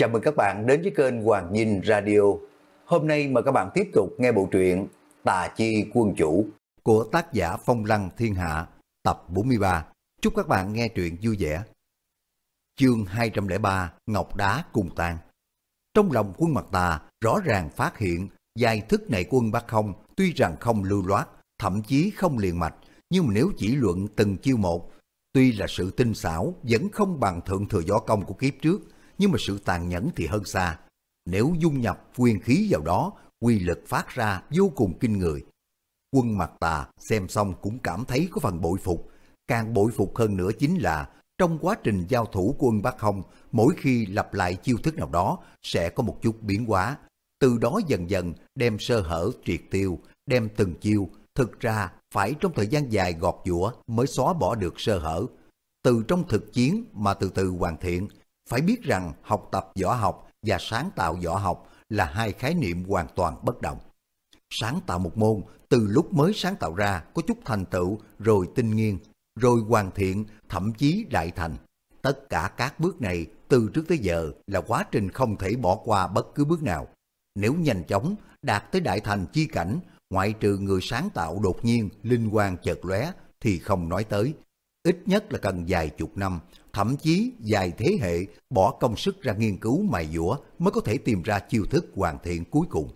Chào mừng các bạn đến với kênh Hoàng Nhìn Radio. Hôm nay mời các bạn tiếp tục nghe bộ truyện Tà Chi Quân Chủ của tác giả Phong Lăng Thiên Hạ, tập 43. Chúc các bạn nghe truyện vui vẻ. Chương 203 Ngọc Đá Cùng Tan Trong lòng quân mặt tà rõ ràng phát hiện giai thức này quân Bắc Không tuy rằng không lưu loát, thậm chí không liền mạch, nhưng mà nếu chỉ luận từng chiêu một, tuy là sự tinh xảo vẫn không bằng thượng thừa võ công của kiếp trước, nhưng mà sự tàn nhẫn thì hơn xa. Nếu dung nhập nguyên khí vào đó, quy lực phát ra vô cùng kinh người. Quân mặt tà xem xong cũng cảm thấy có phần bội phục. Càng bội phục hơn nữa chính là trong quá trình giao thủ quân Bắc Hồng, mỗi khi lặp lại chiêu thức nào đó sẽ có một chút biến hóa. Từ đó dần dần đem sơ hở triệt tiêu, đem từng chiêu, thực ra phải trong thời gian dài gọt giũa mới xóa bỏ được sơ hở. Từ trong thực chiến mà từ từ hoàn thiện, phải biết rằng học tập võ học và sáng tạo võ học là hai khái niệm hoàn toàn bất đồng. Sáng tạo một môn từ lúc mới sáng tạo ra có chút thành tựu rồi tinh nghiên, rồi hoàn thiện, thậm chí đại thành. Tất cả các bước này từ trước tới giờ là quá trình không thể bỏ qua bất cứ bước nào. Nếu nhanh chóng đạt tới đại thành chi cảnh, ngoại trừ người sáng tạo đột nhiên linh quang chợt lóe thì không nói tới. Ít nhất là cần vài chục năm thậm chí dài thế hệ bỏ công sức ra nghiên cứu mài dũa mới có thể tìm ra chiêu thức hoàn thiện cuối cùng.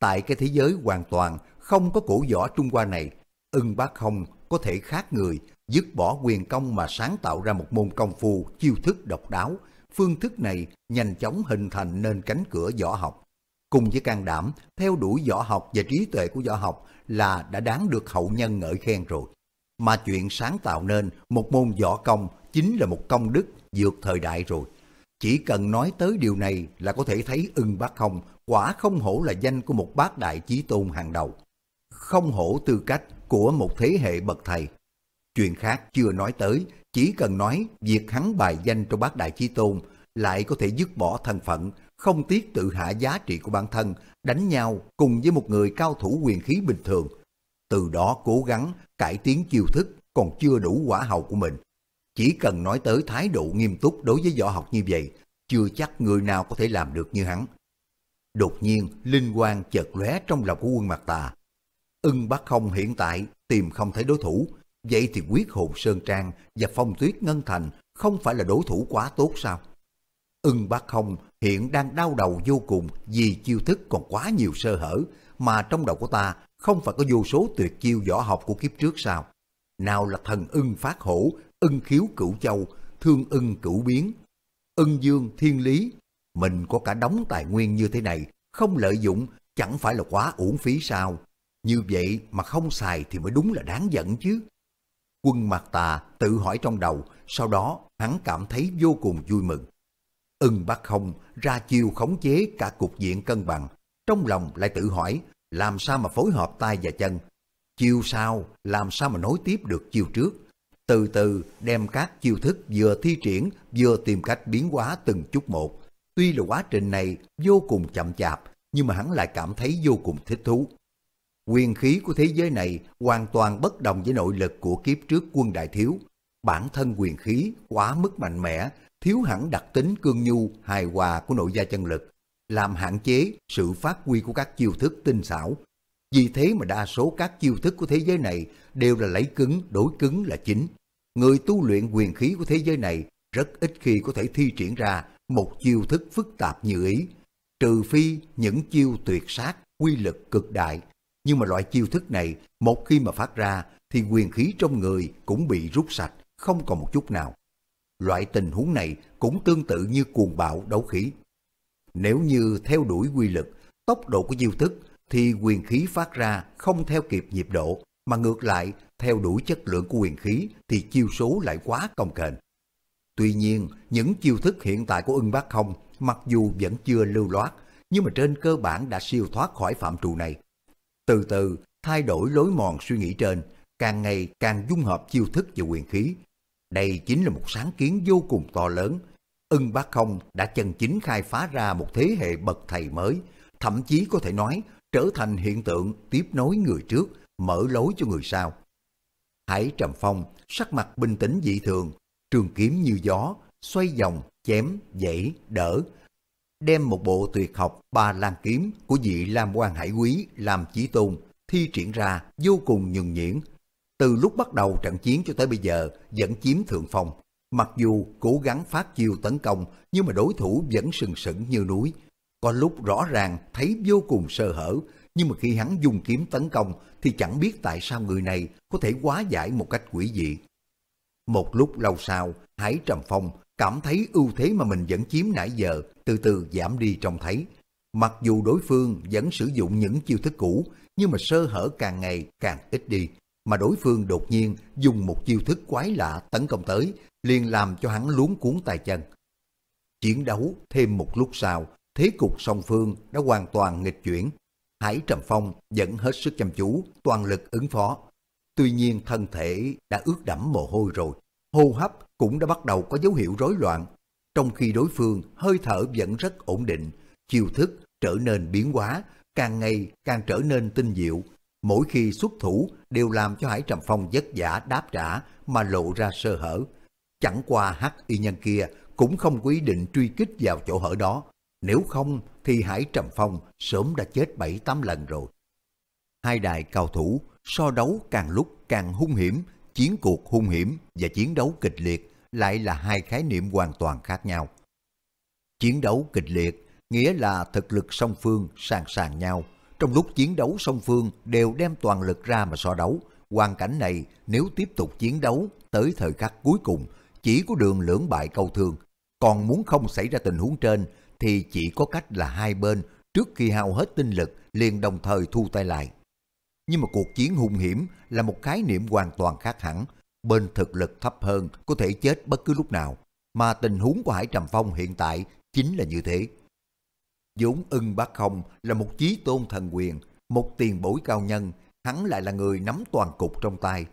Tại cái thế giới hoàn toàn không có cổ võ Trung Hoa này, ưng bác không có thể khác người dứt bỏ quyền công mà sáng tạo ra một môn công phu chiêu thức độc đáo. Phương thức này nhanh chóng hình thành nên cánh cửa võ học. Cùng với can đảm, theo đuổi võ học và trí tuệ của võ học là đã đáng được hậu nhân ngợi khen rồi. Mà chuyện sáng tạo nên một môn võ công chính là một công đức vượt thời đại rồi. Chỉ cần nói tới điều này là có thể thấy ưng bác không, quả không hổ là danh của một bác đại chí tôn hàng đầu. Không hổ tư cách của một thế hệ bậc thầy. Chuyện khác chưa nói tới, chỉ cần nói việc hắn bài danh trong bác đại chí tôn lại có thể dứt bỏ thân phận, không tiếc tự hạ giá trị của bản thân, đánh nhau cùng với một người cao thủ quyền khí bình thường. Từ đó cố gắng cải tiến chiêu thức còn chưa đủ quả hậu của mình, chỉ cần nói tới thái độ nghiêm túc đối với võ học như vậy, chưa chắc người nào có thể làm được như hắn. Đột nhiên, linh quang chợt lóe trong lòng của quân mặt tà. Ưng Bắc Không hiện tại tìm không thấy đối thủ, vậy thì quyết hồn Sơn Trang và phong tuyết Ngân Thành không phải là đối thủ quá tốt sao? Ưng Bắc Không hiện đang đau đầu vô cùng vì chiêu thức còn quá nhiều sơ hở, mà trong đầu của ta không phải có vô số tuyệt chiêu võ học của kiếp trước sao? Nào là thần ưng phát hổ, ưng khiếu cửu châu, thương ưng cửu biến, ưng dương thiên lý. Mình có cả đống tài nguyên như thế này, không lợi dụng chẳng phải là quá uổng phí sao. Như vậy mà không xài thì mới đúng là đáng giận chứ. Quân mặt tà tự hỏi trong đầu, sau đó hắn cảm thấy vô cùng vui mừng. Ưng bắt không ra chiêu khống chế cả cục diện cân bằng, trong lòng lại tự hỏi làm sao mà phối hợp tay và chân, chiêu sau làm sao mà nối tiếp được chiêu trước từ từ đem các chiêu thức vừa thi triển vừa tìm cách biến hóa từng chút một. Tuy là quá trình này vô cùng chậm chạp, nhưng mà hắn lại cảm thấy vô cùng thích thú. Quyền khí của thế giới này hoàn toàn bất đồng với nội lực của kiếp trước quân đại thiếu. Bản thân quyền khí quá mức mạnh mẽ, thiếu hẳn đặc tính cương nhu, hài hòa của nội gia chân lực, làm hạn chế sự phát huy của các chiêu thức tinh xảo, vì thế mà đa số các chiêu thức của thế giới này đều là lấy cứng đối cứng là chính. Người tu luyện quyền khí của thế giới này rất ít khi có thể thi triển ra một chiêu thức phức tạp như ý, trừ phi những chiêu tuyệt sát, quy lực cực đại. Nhưng mà loại chiêu thức này một khi mà phát ra thì quyền khí trong người cũng bị rút sạch, không còn một chút nào. Loại tình huống này cũng tương tự như cuồng bạo đấu khí. Nếu như theo đuổi quy lực, tốc độ của chiêu thức thì quyền khí phát ra không theo kịp nhịp độ, mà ngược lại, theo đuổi chất lượng của quyền khí thì chiêu số lại quá công kềnh. Tuy nhiên, những chiêu thức hiện tại của ưng bác không mặc dù vẫn chưa lưu loát, nhưng mà trên cơ bản đã siêu thoát khỏi phạm trù này. Từ từ, thay đổi lối mòn suy nghĩ trên, càng ngày càng dung hợp chiêu thức và quyền khí. Đây chính là một sáng kiến vô cùng to lớn. Ưng bác không đã chân chính khai phá ra một thế hệ bậc thầy mới, thậm chí có thể nói trở thành hiện tượng tiếp nối người trước, mở lối cho người sau. Hải Trầm Phong, sắc mặt bình tĩnh dị thường, trường kiếm như gió, xoay vòng, chém, dãy, đỡ, đem một bộ tuyệt học ba lan kiếm của vị Lam quan Hải Quý làm chỉ tôn, thi triển ra vô cùng nhường nhuyễn. Từ lúc bắt đầu trận chiến cho tới bây giờ vẫn chiếm thượng phong. Mặc dù cố gắng phát chiêu tấn công nhưng mà đối thủ vẫn sừng sững như núi, có lúc rõ ràng thấy vô cùng sơ hở, nhưng mà khi hắn dùng kiếm tấn công thì chẳng biết tại sao người này có thể quá giải một cách quỷ dị. Một lúc lâu sau, Hải Trầm Phong cảm thấy ưu thế mà mình vẫn chiếm nãy giờ từ từ giảm đi trong thấy. Mặc dù đối phương vẫn sử dụng những chiêu thức cũ, nhưng mà sơ hở càng ngày càng ít đi. Mà đối phương đột nhiên dùng một chiêu thức quái lạ tấn công tới, liền làm cho hắn luống cuốn tay chân. Chiến đấu thêm một lúc sau, thế cục song phương đã hoàn toàn nghịch chuyển. Hải Trầm Phong vẫn hết sức chăm chú, toàn lực ứng phó. Tuy nhiên thân thể đã ướt đẫm mồ hôi rồi, hô hấp cũng đã bắt đầu có dấu hiệu rối loạn. Trong khi đối phương hơi thở vẫn rất ổn định, chiêu thức trở nên biến hóa, càng ngày càng trở nên tinh diệu. Mỗi khi xuất thủ đều làm cho Hải Trầm Phong vất vả đáp trả mà lộ ra sơ hở. Chẳng qua hắc y nhân kia cũng không quy định truy kích vào chỗ hở đó, nếu không thì Hải Trầm Phong sớm đã chết 7-8 lần rồi. Hai đại cao thủ so đấu càng lúc càng hung hiểm, chiến cuộc hung hiểm và chiến đấu kịch liệt lại là hai khái niệm hoàn toàn khác nhau. Chiến đấu kịch liệt nghĩa là thực lực song phương sàn sàn nhau. Trong lúc chiến đấu song phương đều đem toàn lực ra mà so đấu. Hoàn cảnh này nếu tiếp tục chiến đấu tới thời khắc cuối cùng chỉ có đường lưỡng bại câu thương. Còn muốn không xảy ra tình huống trên thì chỉ có cách là hai bên trước khi hao hết tinh lực liền đồng thời thu tay lại. Nhưng mà cuộc chiến hung hiểm là một khái niệm hoàn toàn khác hẳn. Bên thực lực thấp hơn có thể chết bất cứ lúc nào. Mà tình huống của Hải Trầm Phong hiện tại chính là như thế. Dũng ưng bác không là một chí tôn thần quyền, một tiền bối cao nhân, hắn lại là người nắm toàn cục trong tay.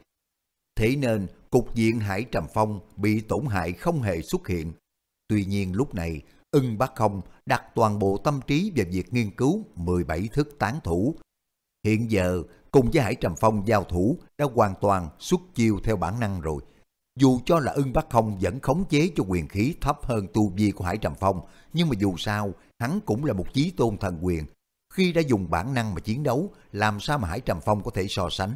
Thế nên cục diện Hải Trầm Phong bị tổn hại không hề xuất hiện. Tuy nhiên lúc này Ưng Bác Không đặt toàn bộ tâm trí vào việc nghiên cứu 17 thức tán thủ. Hiện giờ, cùng với Hải Trầm Phong giao thủ đã hoàn toàn xuất chiêu theo bản năng rồi. Dù cho là ưng Bác Không vẫn khống chế cho quyền khí thấp hơn tu vi của Hải Trầm Phong, nhưng mà dù sao, hắn cũng là một chí tôn thần quyền. Khi đã dùng bản năng mà chiến đấu, làm sao mà Hải Trầm Phong có thể so sánh?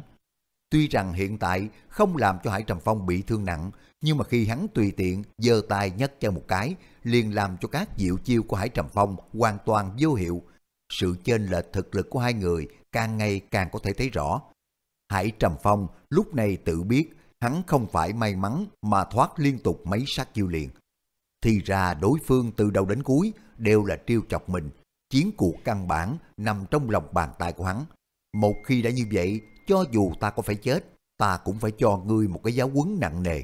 Tuy rằng hiện tại không làm cho Hải Trầm Phong bị thương nặng, nhưng mà khi hắn tùy tiện giơ tay nhấc cho một cái, liền làm cho các diệu chiêu của Hải Trầm Phong hoàn toàn vô hiệu. Sự chênh lệch thực lực của hai người càng ngày càng có thể thấy rõ. Hải Trầm Phong lúc này tự biết hắn không phải may mắn mà thoát liên tục mấy sát chiêu liền. Thì ra đối phương từ đầu đến cuối đều là trêu chọc mình. Chiến cuộc căn bản nằm trong lòng bàn tay của hắn. Một khi đã như vậy, cho dù ta có phải chết, ta cũng phải cho ngươi một cái giáo quấn nặng nề.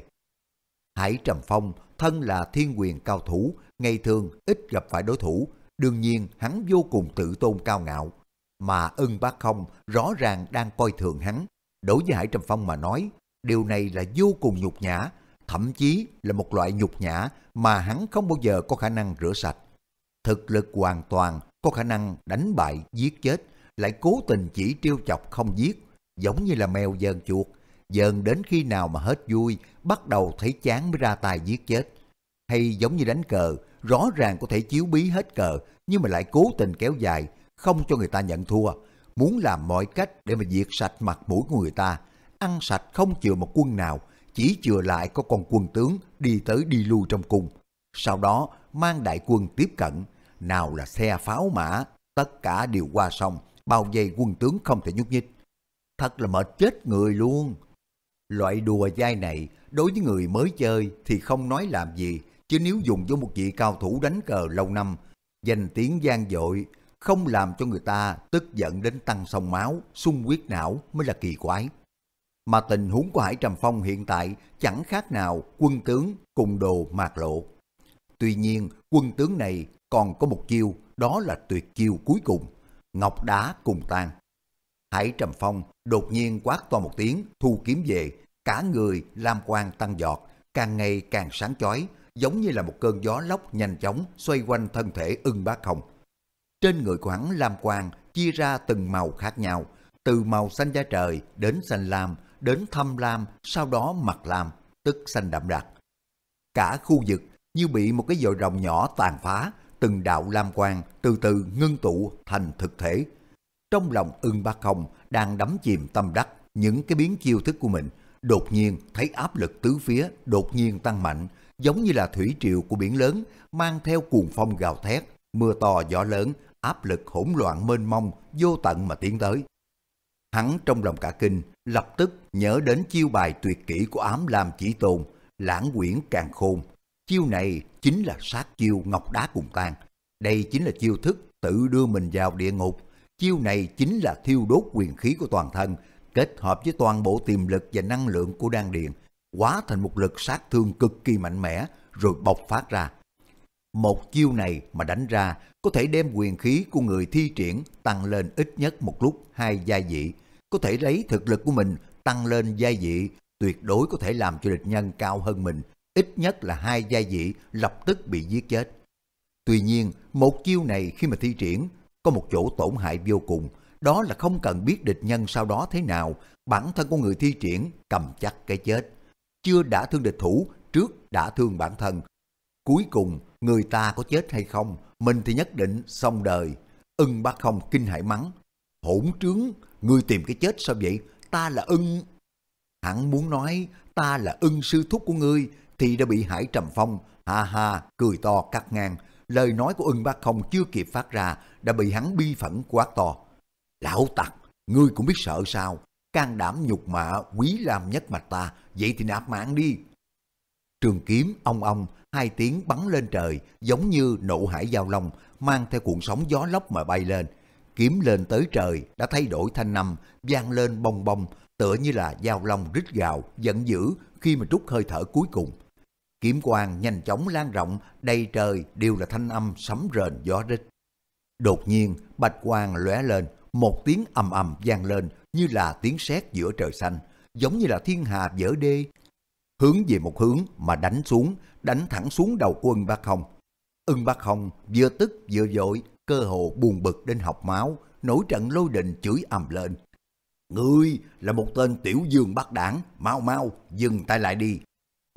Hải Trầm Phong thân là thiên quyền cao thủ, ngày thường ít gặp phải đối thủ, đương nhiên hắn vô cùng tự tôn cao ngạo. Mà ưng bác không rõ ràng đang coi thường hắn. Đối với Hải Trầm Phong mà nói, điều này là vô cùng nhục nhã, thậm chí là một loại nhục nhã mà hắn không bao giờ có khả năng rửa sạch. Thực lực hoàn toàn có khả năng đánh bại, giết chết, lại cố tình chỉ trêu chọc không giết, giống như là mèo dơn chuột, dần đến khi nào mà hết vui, bắt đầu thấy chán mới ra tay giết chết. Hay giống như đánh cờ, rõ ràng có thể chiếu bí hết cờ, nhưng mà lại cố tình kéo dài, không cho người ta nhận thua, muốn làm mọi cách để mà diệt sạch mặt mũi của người ta, ăn sạch không chừa một quân nào, chỉ chừa lại có con quân tướng đi tới đi lui trong cung. Sau đó mang đại quân tiếp cận, nào là xe pháo mã, tất cả đều qua xong bao vây quân tướng không thể nhúc nhích. Thật là mệt chết người luôn. Loại đùa dai này đối với người mới chơi thì không nói làm gì, chứ nếu dùng với một vị cao thủ đánh cờ lâu năm, danh tiếng gian dội, không làm cho người ta tức giận đến tăng sông máu, sung huyết não mới là kỳ quái. Mà tình huống của Hải Trầm Phong hiện tại chẳng khác nào quân tướng cùng đồ mạc lộ. Tuy nhiên, quân tướng này còn có một chiêu, đó là tuyệt chiêu cuối cùng, ngọc đá cùng tan. Hải Trầm Phong đột nhiên quát to một tiếng, thu kiếm về, Cả người lam quang tăng giọt, càng ngày càng sáng chói, giống như là một cơn gió lốc nhanh chóng xoay quanh thân thể ưng bác hồng. Trên người của hắn lam quang chia ra từng màu khác nhau, từ màu xanh da trời đến xanh lam, đến thâm lam, sau đó mặt lam, tức xanh đậm đặc. Cả khu vực như bị một cái dội rồng nhỏ tàn phá, từng đạo lam quang từ từ ngưng tụ thành thực thể. Trong lòng ưng bác hồng đang đắm chìm tâm đắc những cái biến chiêu thức của mình Đột nhiên thấy áp lực tứ phía đột nhiên tăng mạnh, giống như là thủy triều của biển lớn mang theo cuồng phong gào thét, mưa to gió lớn, áp lực hỗn loạn mênh mông vô tận mà tiến tới. Hắn trong lòng cả kinh, lập tức nhớ đến chiêu bài tuyệt kỹ của ám làm chỉ tồn, lãng quyển càng khôn. Chiêu này chính là sát chiêu ngọc đá cùng tan. Đây chính là chiêu thức tự đưa mình vào địa ngục. Chiêu này chính là thiêu đốt quyền khí của toàn thân, kết hợp với toàn bộ tiềm lực và năng lượng của đan điền hóa thành một lực sát thương cực kỳ mạnh mẽ rồi bộc phát ra. Một chiêu này mà đánh ra có thể đem quyền khí của người thi triển tăng lên ít nhất một lúc hai gia vị, có thể lấy thực lực của mình tăng lên gia vị, tuyệt đối có thể làm cho địch nhân cao hơn mình, ít nhất là hai gia vị lập tức bị giết chết. Tuy nhiên, một chiêu này khi mà thi triển có một chỗ tổn hại vô cùng, đó là không cần biết địch nhân sau đó thế nào, bản thân của người thi triển cầm chắc cái chết. Chưa đã thương địch thủ, trước đã thương bản thân. Cuối cùng, người ta có chết hay không, mình thì nhất định xong đời. Ưng bác không kinh hãi mắng. Hỗn trướng, người tìm cái chết sao vậy? Ta là ưng... Hắn muốn nói, ta là ưng sư thúc của ngươi, thì đã bị Hải Trầm Phong, ha ha, cười to cắt ngang. Lời nói của ưng bác không chưa kịp phát ra, đã bị hắn bi phẫn quát to. Lão tặc, ngươi cũng biết sợ sao, can đảm nhục mạ quý làm nhất mạch ta, vậy thì nạp mạng đi. Trường kiếm ong ong, hai tiếng bắn lên trời, giống như nộ hải giao long, mang theo cuộn sóng gió lốc mà bay lên. Kiếm lên tới trời, đã thay đổi thanh năm, vang lên bong bong, tựa như là giao long rít gào, giận dữ khi mà rút hơi thở cuối cùng. Kiếm quang nhanh chóng lan rộng, đầy trời đều là thanh âm sấm rền gió rít. Đột nhiên, bạch quang lóe lên, một tiếng ầm ầm vang lên như là tiếng sét giữa trời xanh, giống như là thiên hà vỡ đê. Hướng về một hướng mà đánh xuống, đánh thẳng xuống đầu quân ưng bác không. Ưng bác không vừa tức vừa dội cơ hồ buồn bực đến học máu, nổi trận lôi đình chửi ầm lên. Ngươi là một tên tiểu dương bác đảng, mau mau, dừng tay lại đi.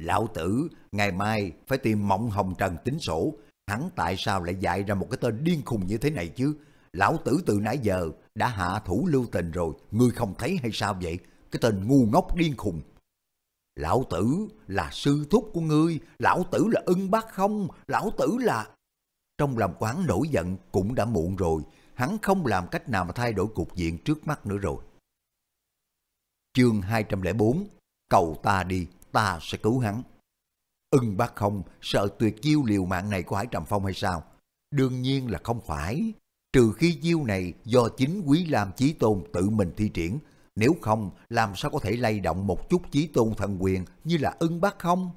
Lão tử, ngày mai phải tìm mộng hồng trần tính sổ, hắn tại sao lại dạy ra một cái tên điên khùng như thế này chứ? lão tử từ nãy giờ đã hạ thủ lưu tình rồi, ngươi không thấy hay sao vậy? Cái tên ngu ngốc điên khùng. Lão tử là sư thúc của ngươi, lão tử là ưng bác không, lão tử là... Trong lòng quán nổi giận cũng đã muộn rồi, hắn không làm cách nào mà thay đổi cục diện trước mắt nữa rồi. Chương 204 Cầu ta đi, ta sẽ cứu hắn. Ưng bác không sợ tuyệt chiêu liều mạng này của Hải Trầm Phong hay sao? Đương nhiên là không phải trừ khi diêu này do chính Quý Lam Chí Tôn tự mình thi triển, nếu không làm sao có thể lay động một chút Chí Tôn thần quyền như là ưng bác không?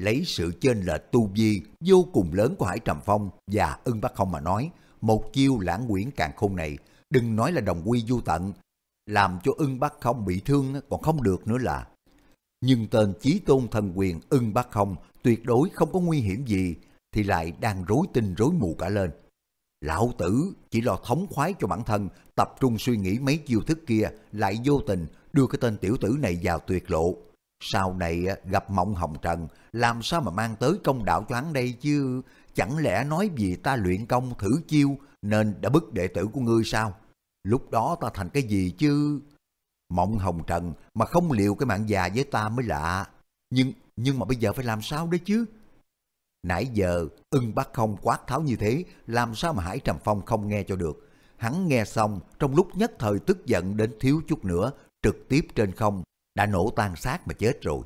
Lấy sự chênh lệch tu vi vô cùng lớn của Hải Trầm Phong và ưng bác không mà nói, một chiêu lãng quyển càng khôn này, đừng nói là đồng quy du tận, làm cho ưng bác không bị thương còn không được nữa là. Nhưng tên Chí Tôn thần quyền ưng bác không tuyệt đối không có nguy hiểm gì thì lại đang rối tinh rối mù cả lên. Lão tử chỉ lo thống khoái cho bản thân, tập trung suy nghĩ mấy chiêu thức kia, lại vô tình đưa cái tên tiểu tử này vào tuyệt lộ. Sau này gặp Mộng Hồng Trần, làm sao mà mang tới công đạo cho hắn đây chứ? Chẳng lẽ nói vì ta luyện công thử chiêu nên đã bức đệ tử của ngươi sao? Lúc đó ta thành cái gì chứ? Mộng Hồng Trần mà không liệu cái mạng già với ta mới lạ. Nhưng nhưng mà bây giờ phải làm sao đấy chứ? Nãy giờ, ưng bác không quát tháo như thế, làm sao mà Hải Trầm Phong không nghe cho được. Hắn nghe xong, trong lúc nhất thời tức giận đến thiếu chút nữa, trực tiếp trên không, đã nổ tan xác mà chết rồi.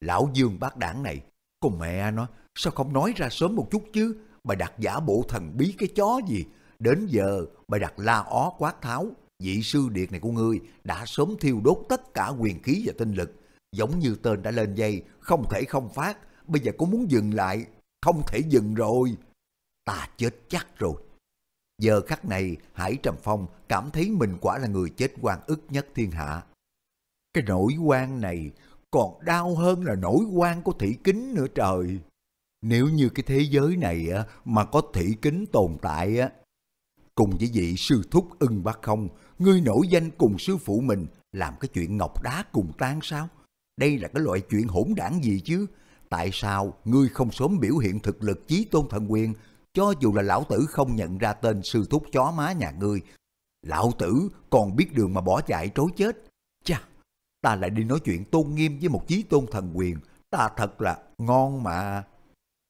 Lão Dương bác đảng này, cùng mẹ nó, sao không nói ra sớm một chút chứ? Bà đặt giả bộ thần bí cái chó gì? Đến giờ, bà đặt la ó quát tháo, vị sư điệt này của ngươi đã sớm thiêu đốt tất cả quyền khí và tinh lực. Giống như tên đã lên dây, không thể không phát, bây giờ cũng muốn dừng lại không thể dừng rồi. Ta chết chắc rồi. Giờ khắc này, Hải Trầm Phong cảm thấy mình quả là người chết quan ức nhất thiên hạ. Cái nỗi quan này còn đau hơn là nỗi quan của thị kính nữa trời. Nếu như cái thế giới này mà có thị kính tồn tại á, cùng với vị sư thúc ưng bác không, ngươi nổi danh cùng sư phụ mình làm cái chuyện ngọc đá cùng tan sao? Đây là cái loại chuyện hỗn đảng gì chứ? tại sao ngươi không sớm biểu hiện thực lực chí tôn thần quyền, cho dù là lão tử không nhận ra tên sư thúc chó má nhà ngươi. Lão tử còn biết đường mà bỏ chạy trối chết. Chà, ta lại đi nói chuyện tôn nghiêm với một chí tôn thần quyền, ta thật là ngon mà.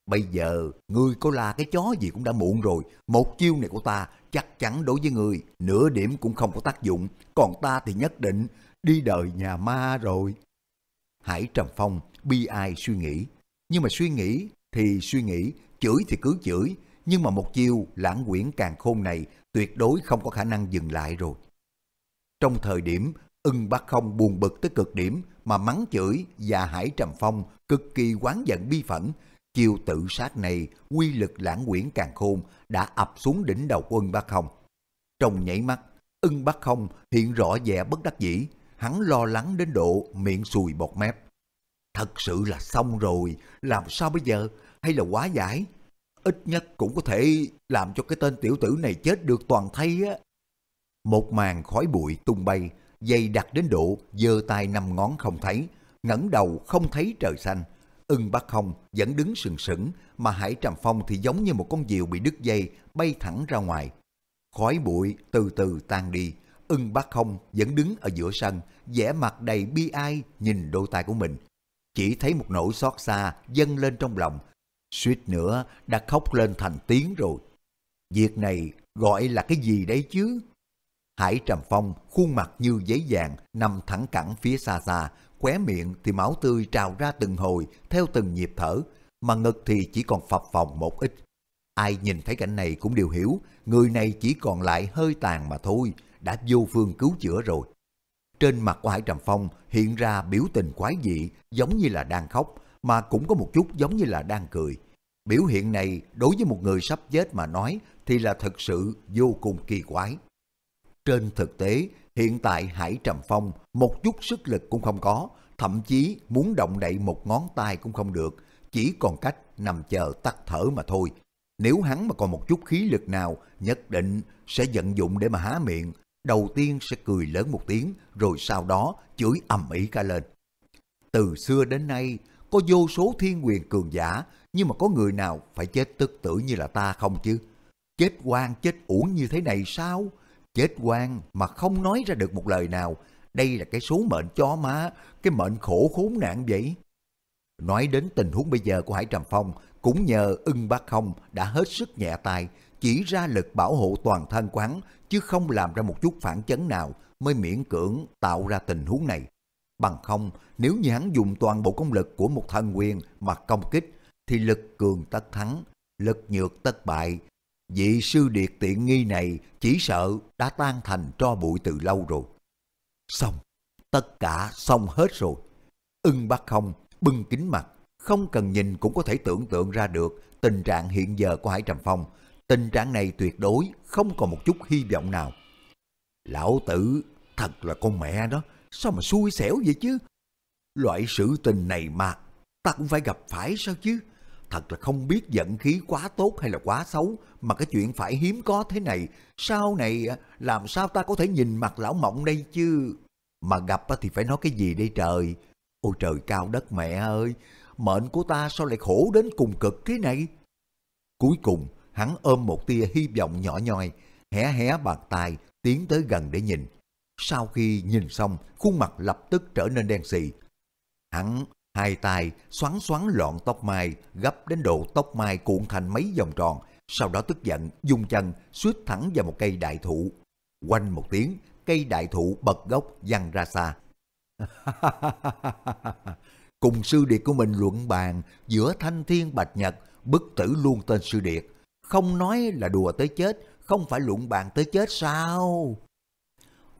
Bây giờ, ngươi có la cái chó gì cũng đã muộn rồi, một chiêu này của ta chắc chắn đối với ngươi, nửa điểm cũng không có tác dụng, còn ta thì nhất định đi đời nhà ma rồi. Hải Trầm Phong bi ai suy nghĩ. Nhưng mà suy nghĩ thì suy nghĩ, chửi thì cứ chửi, nhưng mà một chiêu lãng quyển càng khôn này tuyệt đối không có khả năng dừng lại rồi. Trong thời điểm ưng bác không buồn bực tới cực điểm mà mắng chửi và hải trầm phong cực kỳ quán giận bi phẫn, chiêu tự sát này quy lực lãng quyển càng khôn đã ập xuống đỉnh đầu quân ưng bác không. Trong nhảy mắt, ưng bác không hiện rõ vẻ bất đắc dĩ, hắn lo lắng đến độ miệng sùi bọt mép Thật sự là xong rồi, làm sao bây giờ? Hay là quá giải? Ít nhất cũng có thể làm cho cái tên tiểu tử này chết được toàn thây á. Một màn khói bụi tung bay, dây đặt đến độ giơ tay năm ngón không thấy, ngẩng đầu không thấy trời xanh. Ưng bác Không vẫn đứng sừng sững, mà Hải Trầm Phong thì giống như một con diều bị đứt dây bay thẳng ra ngoài. Khói bụi từ từ tan đi, Ưng bác Không vẫn đứng ở giữa sân, vẻ mặt đầy bi ai nhìn đôi tay của mình, chỉ thấy một nỗi xót xa dâng lên trong lòng, suýt nữa đã khóc lên thành tiếng rồi. Việc này gọi là cái gì đấy chứ? Hải Trầm Phong khuôn mặt như giấy vàng nằm thẳng cẳng phía xa xa, khóe miệng thì máu tươi trào ra từng hồi theo từng nhịp thở, mà ngực thì chỉ còn phập phồng một ít. Ai nhìn thấy cảnh này cũng đều hiểu, người này chỉ còn lại hơi tàn mà thôi, đã vô phương cứu chữa rồi. Trên mặt của Hải Trầm Phong hiện ra biểu tình quái dị, giống như là đang khóc, mà cũng có một chút giống như là đang cười. Biểu hiện này đối với một người sắp chết mà nói thì là thật sự vô cùng kỳ quái. Trên thực tế, hiện tại Hải Trầm Phong một chút sức lực cũng không có, thậm chí muốn động đậy một ngón tay cũng không được, chỉ còn cách nằm chờ tắt thở mà thôi. Nếu hắn mà còn một chút khí lực nào, nhất định sẽ vận dụng để mà há miệng, đầu tiên sẽ cười lớn một tiếng, rồi sau đó chửi ầm ĩ cả lên. Từ xưa đến nay, có vô số thiên quyền cường giả, nhưng mà có người nào phải chết tức tử như là ta không chứ? Chết quan chết uổng như thế này sao? Chết quan mà không nói ra được một lời nào, đây là cái số mệnh chó má, cái mệnh khổ khốn nạn vậy. Nói đến tình huống bây giờ của Hải Trầm Phong, cũng nhờ ưng bác không đã hết sức nhẹ tay, chỉ ra lực bảo hộ toàn thân quán chứ không làm ra một chút phản chấn nào mới miễn cưỡng tạo ra tình huống này. Bằng không, nếu như hắn dùng toàn bộ công lực của một thân quyền mà công kích, thì lực cường tất thắng, lực nhược tất bại. Vị sư điệt tiện nghi này chỉ sợ đã tan thành tro bụi từ lâu rồi. Xong, tất cả xong hết rồi. Ưng bắt không, bưng kính mặt, không cần nhìn cũng có thể tưởng tượng ra được tình trạng hiện giờ của Hải Trầm Phong Tình trạng này tuyệt đối không còn một chút hy vọng nào. Lão tử thật là con mẹ đó, sao mà xui xẻo vậy chứ? Loại sự tình này mà, ta cũng phải gặp phải sao chứ? Thật là không biết vận khí quá tốt hay là quá xấu, mà cái chuyện phải hiếm có thế này, sau này à, làm sao ta có thể nhìn mặt lão mộng đây chứ? Mà gặp thì phải nói cái gì đây trời? Ôi trời cao đất mẹ ơi, mệnh của ta sao lại khổ đến cùng cực thế này? Cuối cùng, hắn ôm một tia hy vọng nhỏ nhoi, hé hé bàn tay, tiến tới gần để nhìn. Sau khi nhìn xong, khuôn mặt lập tức trở nên đen xì. Hắn hai tay xoắn xoắn lọn tóc mai, gấp đến độ tóc mai cuộn thành mấy vòng tròn, sau đó tức giận, dùng chân, suýt thẳng vào một cây đại thụ. Quanh một tiếng, cây đại thụ bật gốc văng ra xa. Cùng sư điệt của mình luận bàn giữa thanh thiên bạch nhật, bức tử luôn tên sư điệt, không nói là đùa tới chết, không phải luận bàn tới chết sao?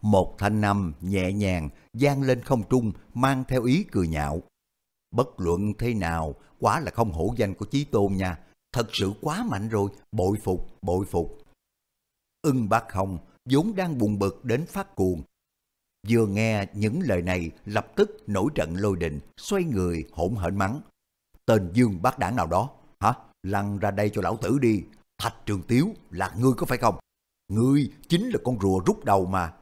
Một thanh âm nhẹ nhàng gian lên không trung mang theo ý cười nhạo. Bất luận thế nào, quá là không hổ danh của Chí Tôn nha, thật sự quá mạnh rồi, bội phục, bội phục. Ưng bác hồng vốn đang buồn bực đến phát cuồng. Vừa nghe những lời này lập tức nổi trận lôi đình, xoay người hỗn hển mắng. Tên Dương bác đảng nào đó, hả? Lăn ra đây cho lão tử đi, Thạch Trường Tiếu là ngươi có phải không? Ngươi chính là con rùa rút đầu mà.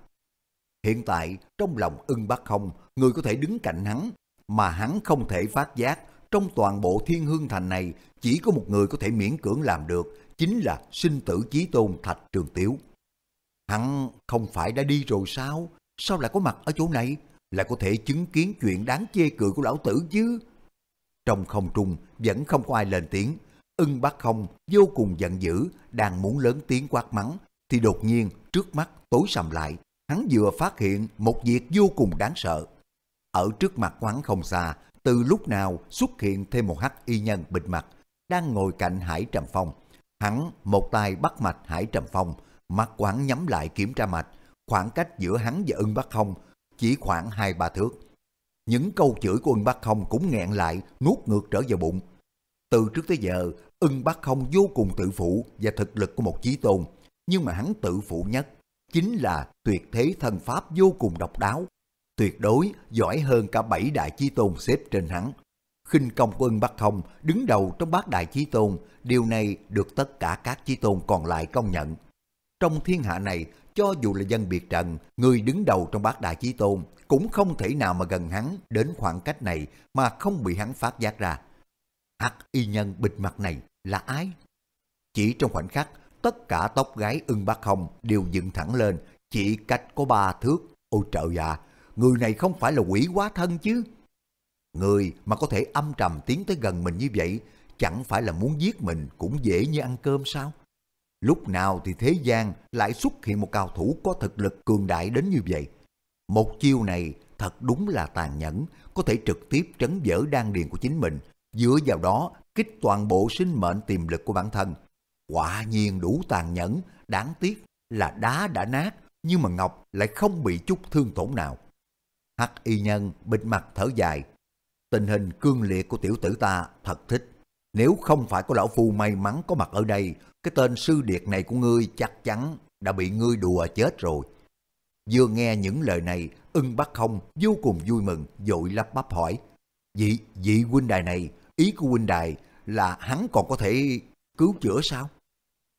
Hiện tại, trong lòng ưng bác không, ngươi có thể đứng cạnh hắn, mà hắn không thể phát giác. Trong toàn bộ thiên hương thành này, chỉ có một người có thể miễn cưỡng làm được, chính là sinh tử chí tôn Thạch Trường Tiếu. Hắn không phải đã đi rồi sao? Sao lại có mặt ở chỗ này? Lại có thể chứng kiến chuyện đáng chê cười của lão tử chứ? Trong không trung vẫn không có ai lên tiếng, Ưng bác không vô cùng giận dữ, đang muốn lớn tiếng quát mắng, thì đột nhiên trước mắt tối sầm lại, hắn vừa phát hiện một việc vô cùng đáng sợ. Ở trước mặt hắn không xa, từ lúc nào xuất hiện thêm một hắc y nhân bịt mặt, đang ngồi cạnh Hải Trầm Phong. Hắn một tay bắt mạch Hải Trầm Phong, mắt quán nhắm lại kiểm tra mạch, khoảng cách giữa hắn và ưng bắc không chỉ khoảng hai ba thước. Những câu chửi của ưng bắc không cũng nghẹn lại, nuốt ngược trở vào bụng. Từ trước tới giờ, Ưng Bắc Không vô cùng tự phụ và thực lực của một chí tôn, nhưng mà hắn tự phụ nhất chính là tuyệt thế thân pháp vô cùng độc đáo. Tuyệt đối giỏi hơn cả bảy đại chí tôn xếp trên hắn. khinh công của Ưng Bắc Không đứng đầu trong bát đại chí tôn, điều này được tất cả các chí tôn còn lại công nhận. Trong thiên hạ này, cho dù là dân biệt trần, người đứng đầu trong bát đại chí tôn cũng không thể nào mà gần hắn đến khoảng cách này mà không bị hắn phát giác ra. Hắc y nhân bịt mặt này là ai? Chỉ trong khoảnh khắc, tất cả tóc gái ưng bác hồng đều dựng thẳng lên, chỉ cách có ba thước. Ôi trời ạ, người này không phải là quỷ quá thân chứ? Người mà có thể âm trầm tiến tới gần mình như vậy, chẳng phải là muốn giết mình cũng dễ như ăn cơm sao? Lúc nào thì thế gian lại xuất hiện một cao thủ có thực lực cường đại đến như vậy? Một chiêu này thật đúng là tàn nhẫn, có thể trực tiếp trấn vỡ đan điền của chính mình, dựa vào đó kích toàn bộ sinh mệnh tiềm lực của bản thân. Quả nhiên đủ tàn nhẫn, đáng tiếc là đá đã nát, nhưng mà Ngọc lại không bị chút thương tổn nào. Hắc y nhân bịt mặt thở dài. Tình hình cương liệt của tiểu tử ta thật thích. Nếu không phải có lão phu may mắn có mặt ở đây, cái tên sư điệt này của ngươi chắc chắn đã bị ngươi đùa chết rồi. Vừa nghe những lời này, ưng bắt không vô cùng vui mừng, dội lắp bắp hỏi. Dị, dị huynh đài này, ý của huynh đài là hắn còn có thể cứu chữa sao?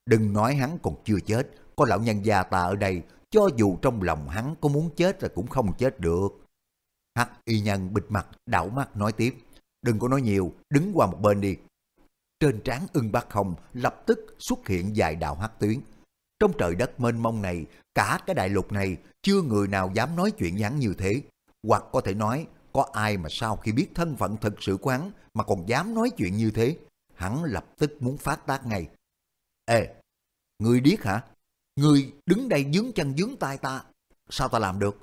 Đừng nói hắn còn chưa chết, có lão nhân già ta ở đây, cho dù trong lòng hắn có muốn chết là cũng không chết được. Hắc y nhân bịt mặt, đảo mắt nói tiếp. Đừng có nói nhiều, đứng qua một bên đi. Trên trán ưng bác không lập tức xuất hiện dài đạo hắc tuyến. Trong trời đất mênh mông này, cả cái đại lục này chưa người nào dám nói chuyện nhắn như thế. Hoặc có thể nói có ai mà sau khi biết thân phận thật sự của hắn mà còn dám nói chuyện như thế, hắn lập tức muốn phát tác ngay. Ê, người điếc hả? Người đứng đây dướng chân dướng tay ta, sao ta làm được?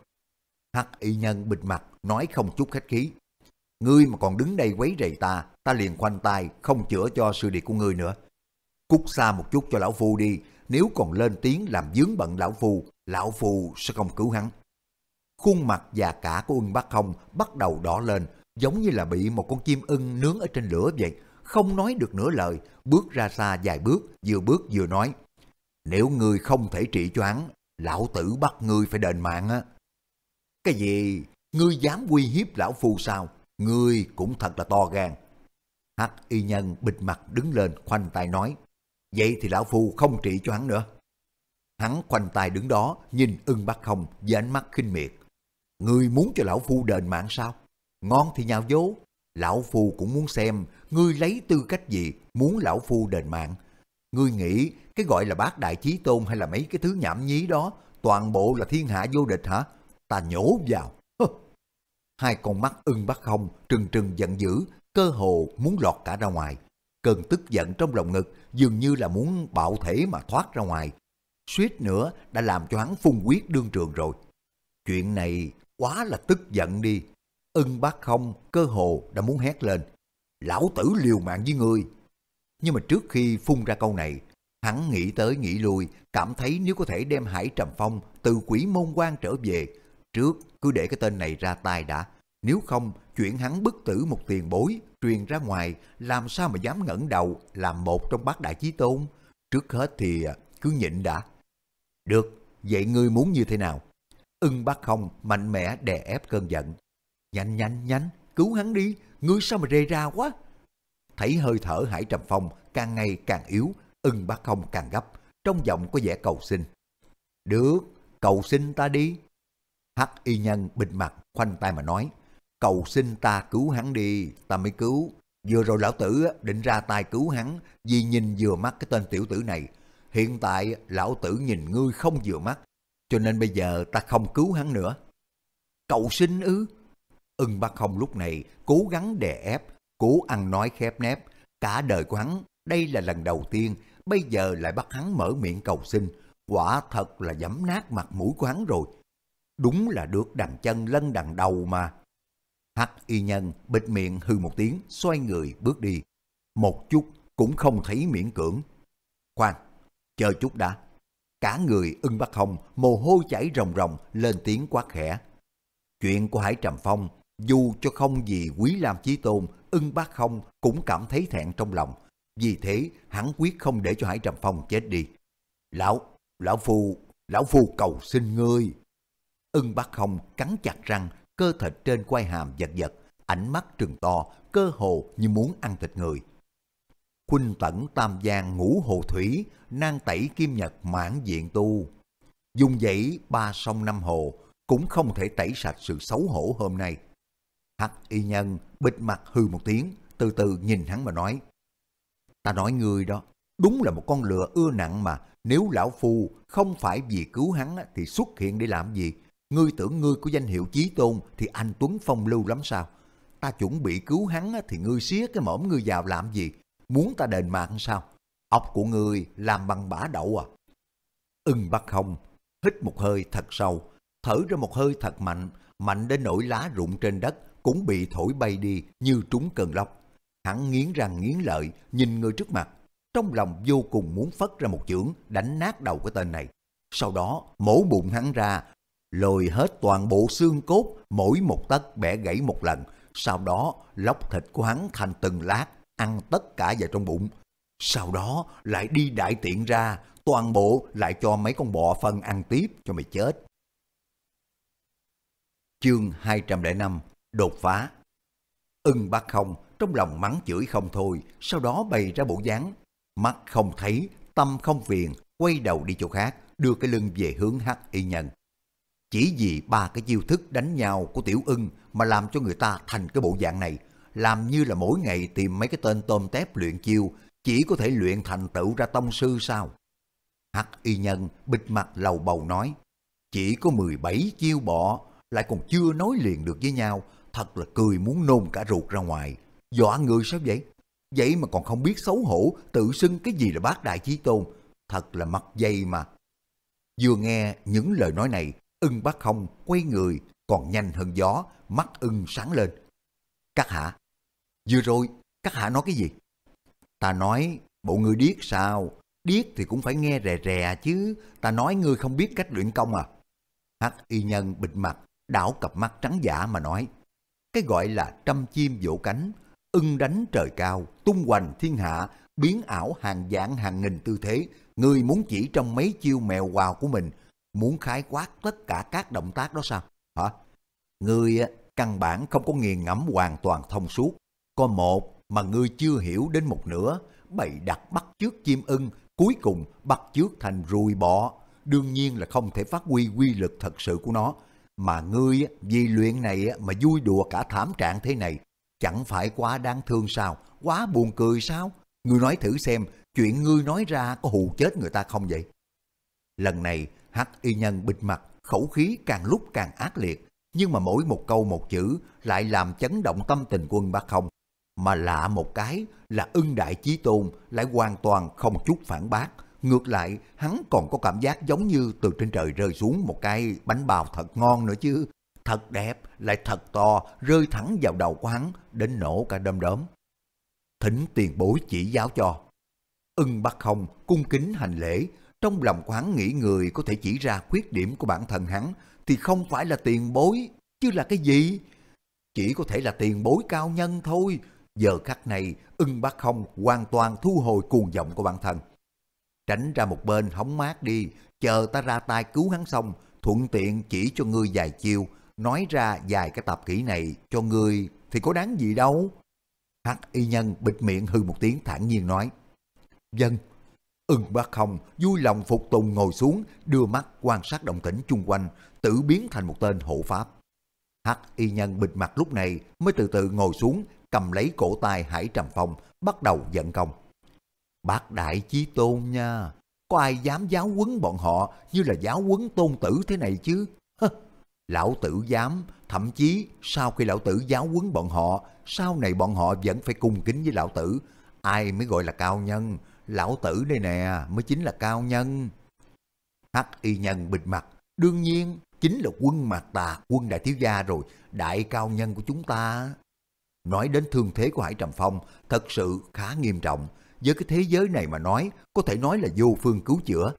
Hắc y nhân bịt mặt, nói không chút khách khí. Ngươi mà còn đứng đây quấy rầy ta, ta liền khoanh tay, không chữa cho sự điệt của ngươi nữa. Cút xa một chút cho lão phu đi, nếu còn lên tiếng làm dướng bận lão phu, lão phu sẽ không cứu hắn. Khuôn mặt già cả của ưng bác không bắt đầu đỏ lên, giống như là bị một con chim ưng nướng ở trên lửa vậy. Không nói được nửa lời, bước ra xa vài bước, vừa bước vừa nói. Nếu người không thể trị cho hắn, lão tử bắt ngươi phải đền mạng á. Cái gì? Ngươi dám uy hiếp lão phu sao? Ngươi cũng thật là to gan. Hắc y nhân bịt mặt đứng lên khoanh tay nói. Vậy thì lão phu không trị cho hắn nữa. Hắn khoanh tay đứng đó nhìn ưng bắt không với ánh mắt khinh miệt. Ngươi muốn cho lão phu đền mạng sao? Ngon thì nhào dố. Lão phu cũng muốn xem ngươi lấy tư cách gì muốn lão phu đền mạng. Ngươi nghĩ cái gọi là bác đại chí tôn hay là mấy cái thứ nhảm nhí đó toàn bộ là thiên hạ vô địch hả? Ta nhổ vào. Hơ. Hai con mắt ưng bắt không, trừng trừng giận dữ, cơ hồ muốn lọt cả ra ngoài. Cơn tức giận trong lòng ngực dường như là muốn bạo thể mà thoát ra ngoài. Suýt nữa đã làm cho hắn phun quyết đương trường rồi. Chuyện này quá là tức giận đi. Ưng bác không, cơ hồ đã muốn hét lên. Lão tử liều mạng với ngươi. Nhưng mà trước khi phun ra câu này, hắn nghĩ tới nghĩ lui, cảm thấy nếu có thể đem Hải Trầm Phong từ quỷ môn quan trở về, trước cứ để cái tên này ra tay đã. Nếu không, chuyện hắn bức tử một tiền bối, truyền ra ngoài, làm sao mà dám ngẩng đầu làm một trong bát đại chí tôn. Trước hết thì à, cứ nhịn đã. Được, vậy ngươi muốn như thế nào? Ưng bác không mạnh mẽ đè ép cơn giận. Nhanh nhanh nhanh, cứu hắn đi, ngươi sao mà rê ra quá. Thấy hơi thở Hải Trầm Phong càng ngày càng yếu, ưng bác không càng gấp, trong giọng có vẻ cầu xin. Được, cầu xin ta đi. Hắc y nhân bình mặt, khoanh tay mà nói, cầu xin ta cứu hắn đi, ta mới cứu. Vừa rồi lão tử định ra tay cứu hắn vì nhìn vừa mắt cái tên tiểu tử này. Hiện tại lão tử nhìn ngươi không vừa mắt cho nên bây giờ ta không cứu hắn nữa. Cậu xin ư? Ưng bác không lúc này cố gắng đè ép, cố ăn nói khép nép. Cả đời của hắn, đây là lần đầu tiên, bây giờ lại bắt hắn mở miệng cầu xin. Quả thật là giẫm nát mặt mũi của hắn rồi. Đúng là được đằng chân lân đằng đầu mà. Hắc y nhân bịt miệng hư một tiếng, xoay người bước đi. Một chút cũng không thấy miễn cưỡng. Khoan, chờ chút đã. Cả người ưng bắt hồng, mồ hôi chảy ròng ròng, lên tiếng quát khẽ. Chuyện của Hải Trầm Phong, dù cho không gì Quý Lam Chí Tôn, ưng bác không cũng cảm thấy thẹn trong lòng. Vì thế, hắn quyết không để cho Hải Trầm Phong chết đi. Lão, lão phu, lão phu cầu xin ngươi. Ưng bác không cắn chặt răng, cơ thịt trên quai hàm giật giật, ánh mắt trừng to, cơ hồ như muốn ăn thịt người khuynh tẩn tam giang ngũ hồ thủy, nang tẩy kim nhật mãn diện tu. Dùng dãy ba sông năm hồ, cũng không thể tẩy sạch sự xấu hổ hôm nay. Hắc y nhân bịt mặt hư một tiếng, từ từ nhìn hắn mà nói. Ta nói ngươi đó, đúng là một con lừa ưa nặng mà, nếu lão phu không phải vì cứu hắn thì xuất hiện để làm gì? Ngươi tưởng ngươi có danh hiệu Chí Tôn thì anh Tuấn phong lưu lắm sao? Ta chuẩn bị cứu hắn thì ngươi xía cái mõm ngươi vào làm gì? muốn ta đền mạng sao? Ốc của người làm bằng bã đậu à? Ưng ừ, bắt không, hít một hơi thật sâu, thở ra một hơi thật mạnh, mạnh đến nỗi lá rụng trên đất cũng bị thổi bay đi như trúng cơn lốc. Hắn nghiến răng nghiến lợi, nhìn người trước mặt, trong lòng vô cùng muốn phất ra một chưởng đánh nát đầu cái tên này. Sau đó mổ bụng hắn ra, lồi hết toàn bộ xương cốt, mỗi một tấc bẻ gãy một lần. Sau đó lóc thịt của hắn thành từng lát, ăn tất cả vào trong bụng. Sau đó lại đi đại tiện ra, toàn bộ lại cho mấy con bọ phân ăn tiếp cho mày chết. Chương 205 Đột phá Ưng bác không, trong lòng mắng chửi không thôi, sau đó bày ra bộ dáng. Mắt không thấy, tâm không phiền, quay đầu đi chỗ khác, đưa cái lưng về hướng hắc y nhân. Chỉ vì ba cái chiêu thức đánh nhau của tiểu ưng mà làm cho người ta thành cái bộ dạng này, làm như là mỗi ngày tìm mấy cái tên tôm tép luyện chiêu, chỉ có thể luyện thành tựu ra tông sư sao? Hắc y nhân bịt mặt lầu bầu nói, chỉ có 17 chiêu bỏ lại còn chưa nói liền được với nhau, thật là cười muốn nôn cả ruột ra ngoài. Dọa người sao vậy? Vậy mà còn không biết xấu hổ, tự xưng cái gì là bác đại chí tôn, thật là mặt dày mà. Vừa nghe những lời nói này, ưng bác không quay người còn nhanh hơn gió, mắt ưng sáng lên. Các hạ, Vừa rồi, các hạ nói cái gì? Ta nói, bộ người điếc sao? Điếc thì cũng phải nghe rè rè chứ. Ta nói người không biết cách luyện công à? Hắc y nhân bịt mặt, đảo cặp mắt trắng giả mà nói. Cái gọi là trăm chim vỗ cánh, ưng đánh trời cao, tung hoành thiên hạ, biến ảo hàng dạng hàng nghìn tư thế. Người muốn chỉ trong mấy chiêu mèo quào của mình, muốn khái quát tất cả các động tác đó sao? Hả? Người căn bản không có nghiền ngẫm hoàn toàn thông suốt có một mà ngươi chưa hiểu đến một nửa, bày đặt bắt trước chim ưng, cuối cùng bắt trước thành ruồi bọ. Đương nhiên là không thể phát huy quy lực thật sự của nó. Mà ngươi vì luyện này mà vui đùa cả thảm trạng thế này, chẳng phải quá đáng thương sao, quá buồn cười sao? Ngươi nói thử xem, chuyện ngươi nói ra có hù chết người ta không vậy? Lần này, hắc y nhân bịt mặt, khẩu khí càng lúc càng ác liệt, nhưng mà mỗi một câu một chữ lại làm chấn động tâm tình quân bác không. Mà lạ một cái là ưng đại chí tôn lại hoàn toàn không chút phản bác. Ngược lại, hắn còn có cảm giác giống như từ trên trời rơi xuống một cái bánh bào thật ngon nữa chứ. Thật đẹp, lại thật to, rơi thẳng vào đầu của hắn, đến nổ cả đom đớm. Thỉnh tiền bối chỉ giáo cho. Ưng bắt không, cung kính hành lễ, trong lòng của hắn nghĩ người có thể chỉ ra khuyết điểm của bản thân hắn thì không phải là tiền bối, chứ là cái gì? Chỉ có thể là tiền bối cao nhân thôi, Giờ khắc này, ưng bác không hoàn toàn thu hồi cuồng vọng của bản thân. Tránh ra một bên hóng mát đi, chờ ta ra tay cứu hắn xong, thuận tiện chỉ cho ngươi vài chiêu, nói ra vài cái tập kỹ này cho ngươi thì có đáng gì đâu. Hắc y nhân bịt miệng hư một tiếng thản nhiên nói. Dân, ưng bác không, vui lòng phục tùng ngồi xuống, đưa mắt quan sát động tĩnh chung quanh, tự biến thành một tên hộ pháp. Hắc y nhân bịt mặt lúc này mới từ từ ngồi xuống, cầm lấy cổ tay Hải Trầm Phong, bắt đầu giận công. Bác Đại Chí Tôn nha, có ai dám giáo quấn bọn họ như là giáo quấn tôn tử thế này chứ? lão tử dám, thậm chí sau khi lão tử giáo quấn bọn họ, sau này bọn họ vẫn phải cung kính với lão tử. Ai mới gọi là cao nhân, lão tử đây nè mới chính là cao nhân. Hắc y nhân bịt mặt, đương nhiên chính là quân mạc tà, quân đại thiếu gia rồi, đại cao nhân của chúng ta. Nói đến thương thế của Hải Trầm Phong thật sự khá nghiêm trọng. Với cái thế giới này mà nói, có thể nói là vô phương cứu chữa.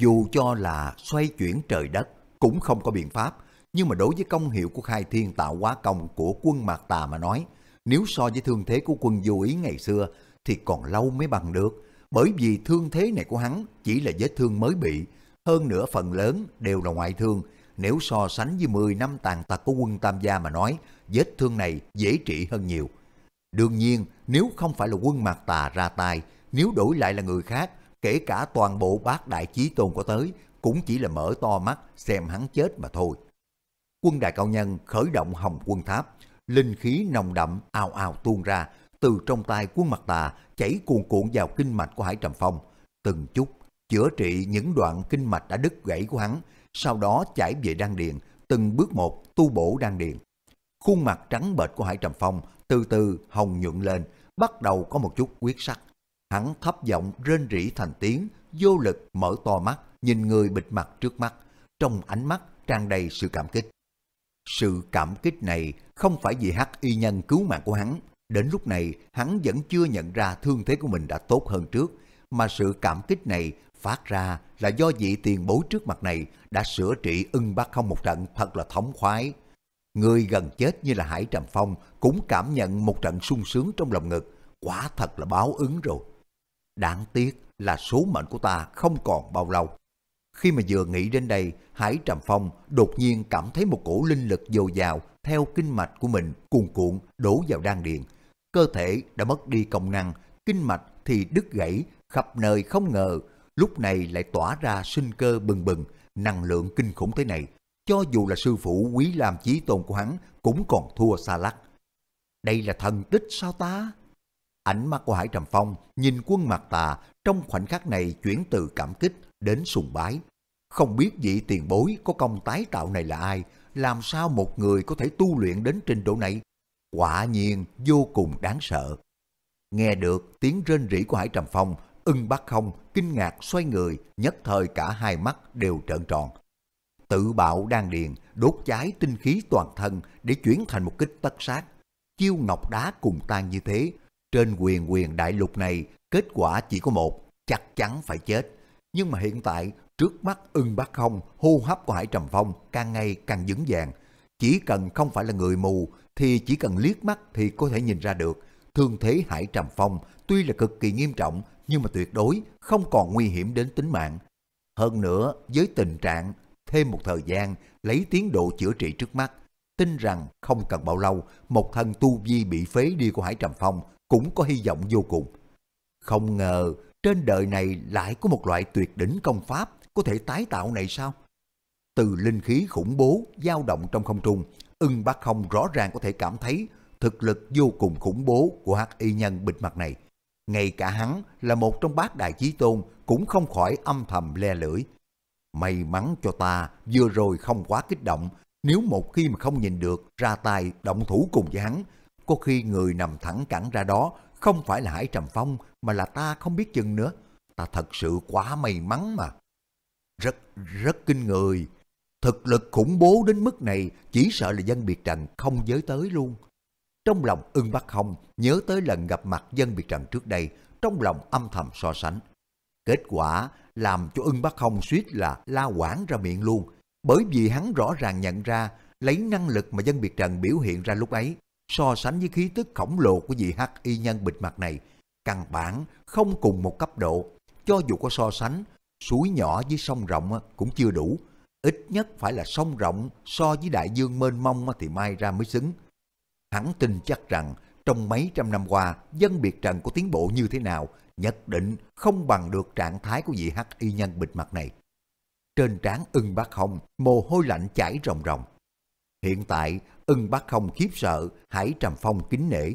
Dù cho là xoay chuyển trời đất, cũng không có biện pháp. Nhưng mà đối với công hiệu của khai thiên tạo hóa công của quân Mạc Tà mà nói, nếu so với thương thế của quân vô ý ngày xưa thì còn lâu mới bằng được. Bởi vì thương thế này của hắn chỉ là vết thương mới bị, hơn nữa phần lớn đều là ngoại thương, nếu so sánh với 10 năm tàn tật của quân Tam Gia mà nói, vết thương này dễ trị hơn nhiều. Đương nhiên, nếu không phải là quân Mạc Tà ra tay, nếu đổi lại là người khác, kể cả toàn bộ bác đại chí tôn của tới, cũng chỉ là mở to mắt xem hắn chết mà thôi. Quân đại cao nhân khởi động hồng quân tháp, linh khí nồng đậm ào ào tuôn ra, từ trong tay quân Mạc tà chảy cuồn cuộn vào kinh mạch của Hải Trầm Phong, từng chút chữa trị những đoạn kinh mạch đã đứt gãy của hắn, sau đó chảy về đan điền, từng bước một tu bổ đan điền. Khuôn mặt trắng bệch của Hải Trầm Phong từ từ hồng nhuận lên, bắt đầu có một chút quyết sắc. Hắn thấp giọng rên rỉ thành tiếng, vô lực mở to mắt, nhìn người bịt mặt trước mắt, trong ánh mắt tràn đầy sự cảm kích. Sự cảm kích này không phải vì hắc y nhân cứu mạng của hắn, đến lúc này hắn vẫn chưa nhận ra thương thế của mình đã tốt hơn trước, mà sự cảm kích này Phát ra là do vị tiền bối trước mặt này đã sửa trị ưng bác không một trận thật là thống khoái. Người gần chết như là Hải Trầm Phong cũng cảm nhận một trận sung sướng trong lòng ngực, quả thật là báo ứng rồi. Đáng tiếc là số mệnh của ta không còn bao lâu. Khi mà vừa nghĩ đến đây, Hải Trầm Phong đột nhiên cảm thấy một cổ linh lực dồi dào theo kinh mạch của mình cuồn cuộn đổ vào đan điền. Cơ thể đã mất đi công năng, kinh mạch thì đứt gãy, khắp nơi không ngờ lúc này lại tỏa ra sinh cơ bừng bừng, năng lượng kinh khủng thế này, cho dù là sư phụ quý làm chí tôn của hắn cũng còn thua xa lắc. Đây là thần tích sao ta? Ánh mắt của Hải Trầm Phong nhìn quân mặt tà trong khoảnh khắc này chuyển từ cảm kích đến sùng bái. Không biết vị tiền bối có công tái tạo này là ai, làm sao một người có thể tu luyện đến trình độ này? Quả nhiên vô cùng đáng sợ. Nghe được tiếng rên rỉ của Hải Trầm Phong, Ưng bác không, kinh ngạc xoay người, nhất thời cả hai mắt đều trợn tròn. Tự bạo đang điền, đốt cháy tinh khí toàn thân để chuyển thành một kích tất sát. Chiêu ngọc đá cùng tan như thế, trên quyền quyền đại lục này, kết quả chỉ có một, chắc chắn phải chết. Nhưng mà hiện tại, trước mắt ưng bác không, hô hấp của Hải Trầm Phong càng ngày càng vững vàng. Chỉ cần không phải là người mù, thì chỉ cần liếc mắt thì có thể nhìn ra được. Thương thế Hải Trầm Phong tuy là cực kỳ nghiêm trọng, nhưng mà tuyệt đối không còn nguy hiểm đến tính mạng. Hơn nữa, với tình trạng thêm một thời gian lấy tiến độ chữa trị trước mắt, tin rằng không cần bao lâu một thân tu vi bị phế đi của Hải Trầm Phong cũng có hy vọng vô cùng. Không ngờ trên đời này lại có một loại tuyệt đỉnh công pháp có thể tái tạo này sao? Từ linh khí khủng bố dao động trong không trung, ưng bác không rõ ràng có thể cảm thấy thực lực vô cùng khủng bố của hắc y nhân bịt mặt này ngay cả hắn là một trong bát đại chí tôn cũng không khỏi âm thầm le lưỡi. May mắn cho ta vừa rồi không quá kích động, nếu một khi mà không nhìn được ra tay động thủ cùng với hắn, có khi người nằm thẳng cẳng ra đó không phải là Hải Trầm Phong mà là ta không biết chừng nữa. Ta thật sự quá may mắn mà. Rất, rất kinh người. Thực lực khủng bố đến mức này chỉ sợ là dân biệt trần không giới tới luôn. Trong lòng ưng bắt hông nhớ tới lần gặp mặt dân biệt trần trước đây, trong lòng âm thầm so sánh. Kết quả làm cho ưng bắt hông suýt là la quảng ra miệng luôn, bởi vì hắn rõ ràng nhận ra lấy năng lực mà dân biệt trần biểu hiện ra lúc ấy, so sánh với khí tức khổng lồ của vị hắc y nhân bịt mặt này, căn bản không cùng một cấp độ. Cho dù có so sánh, suối nhỏ với sông rộng cũng chưa đủ, ít nhất phải là sông rộng so với đại dương mênh mông thì mai ra mới xứng. Hắn tin chắc rằng trong mấy trăm năm qua, dân biệt trần có tiến bộ như thế nào, nhất định không bằng được trạng thái của vị hắc y nhân bịt mặt này. Trên trán ưng bác hồng, mồ hôi lạnh chảy ròng ròng. Hiện tại, ưng bác hồng khiếp sợ, hãy trầm phong kính nể.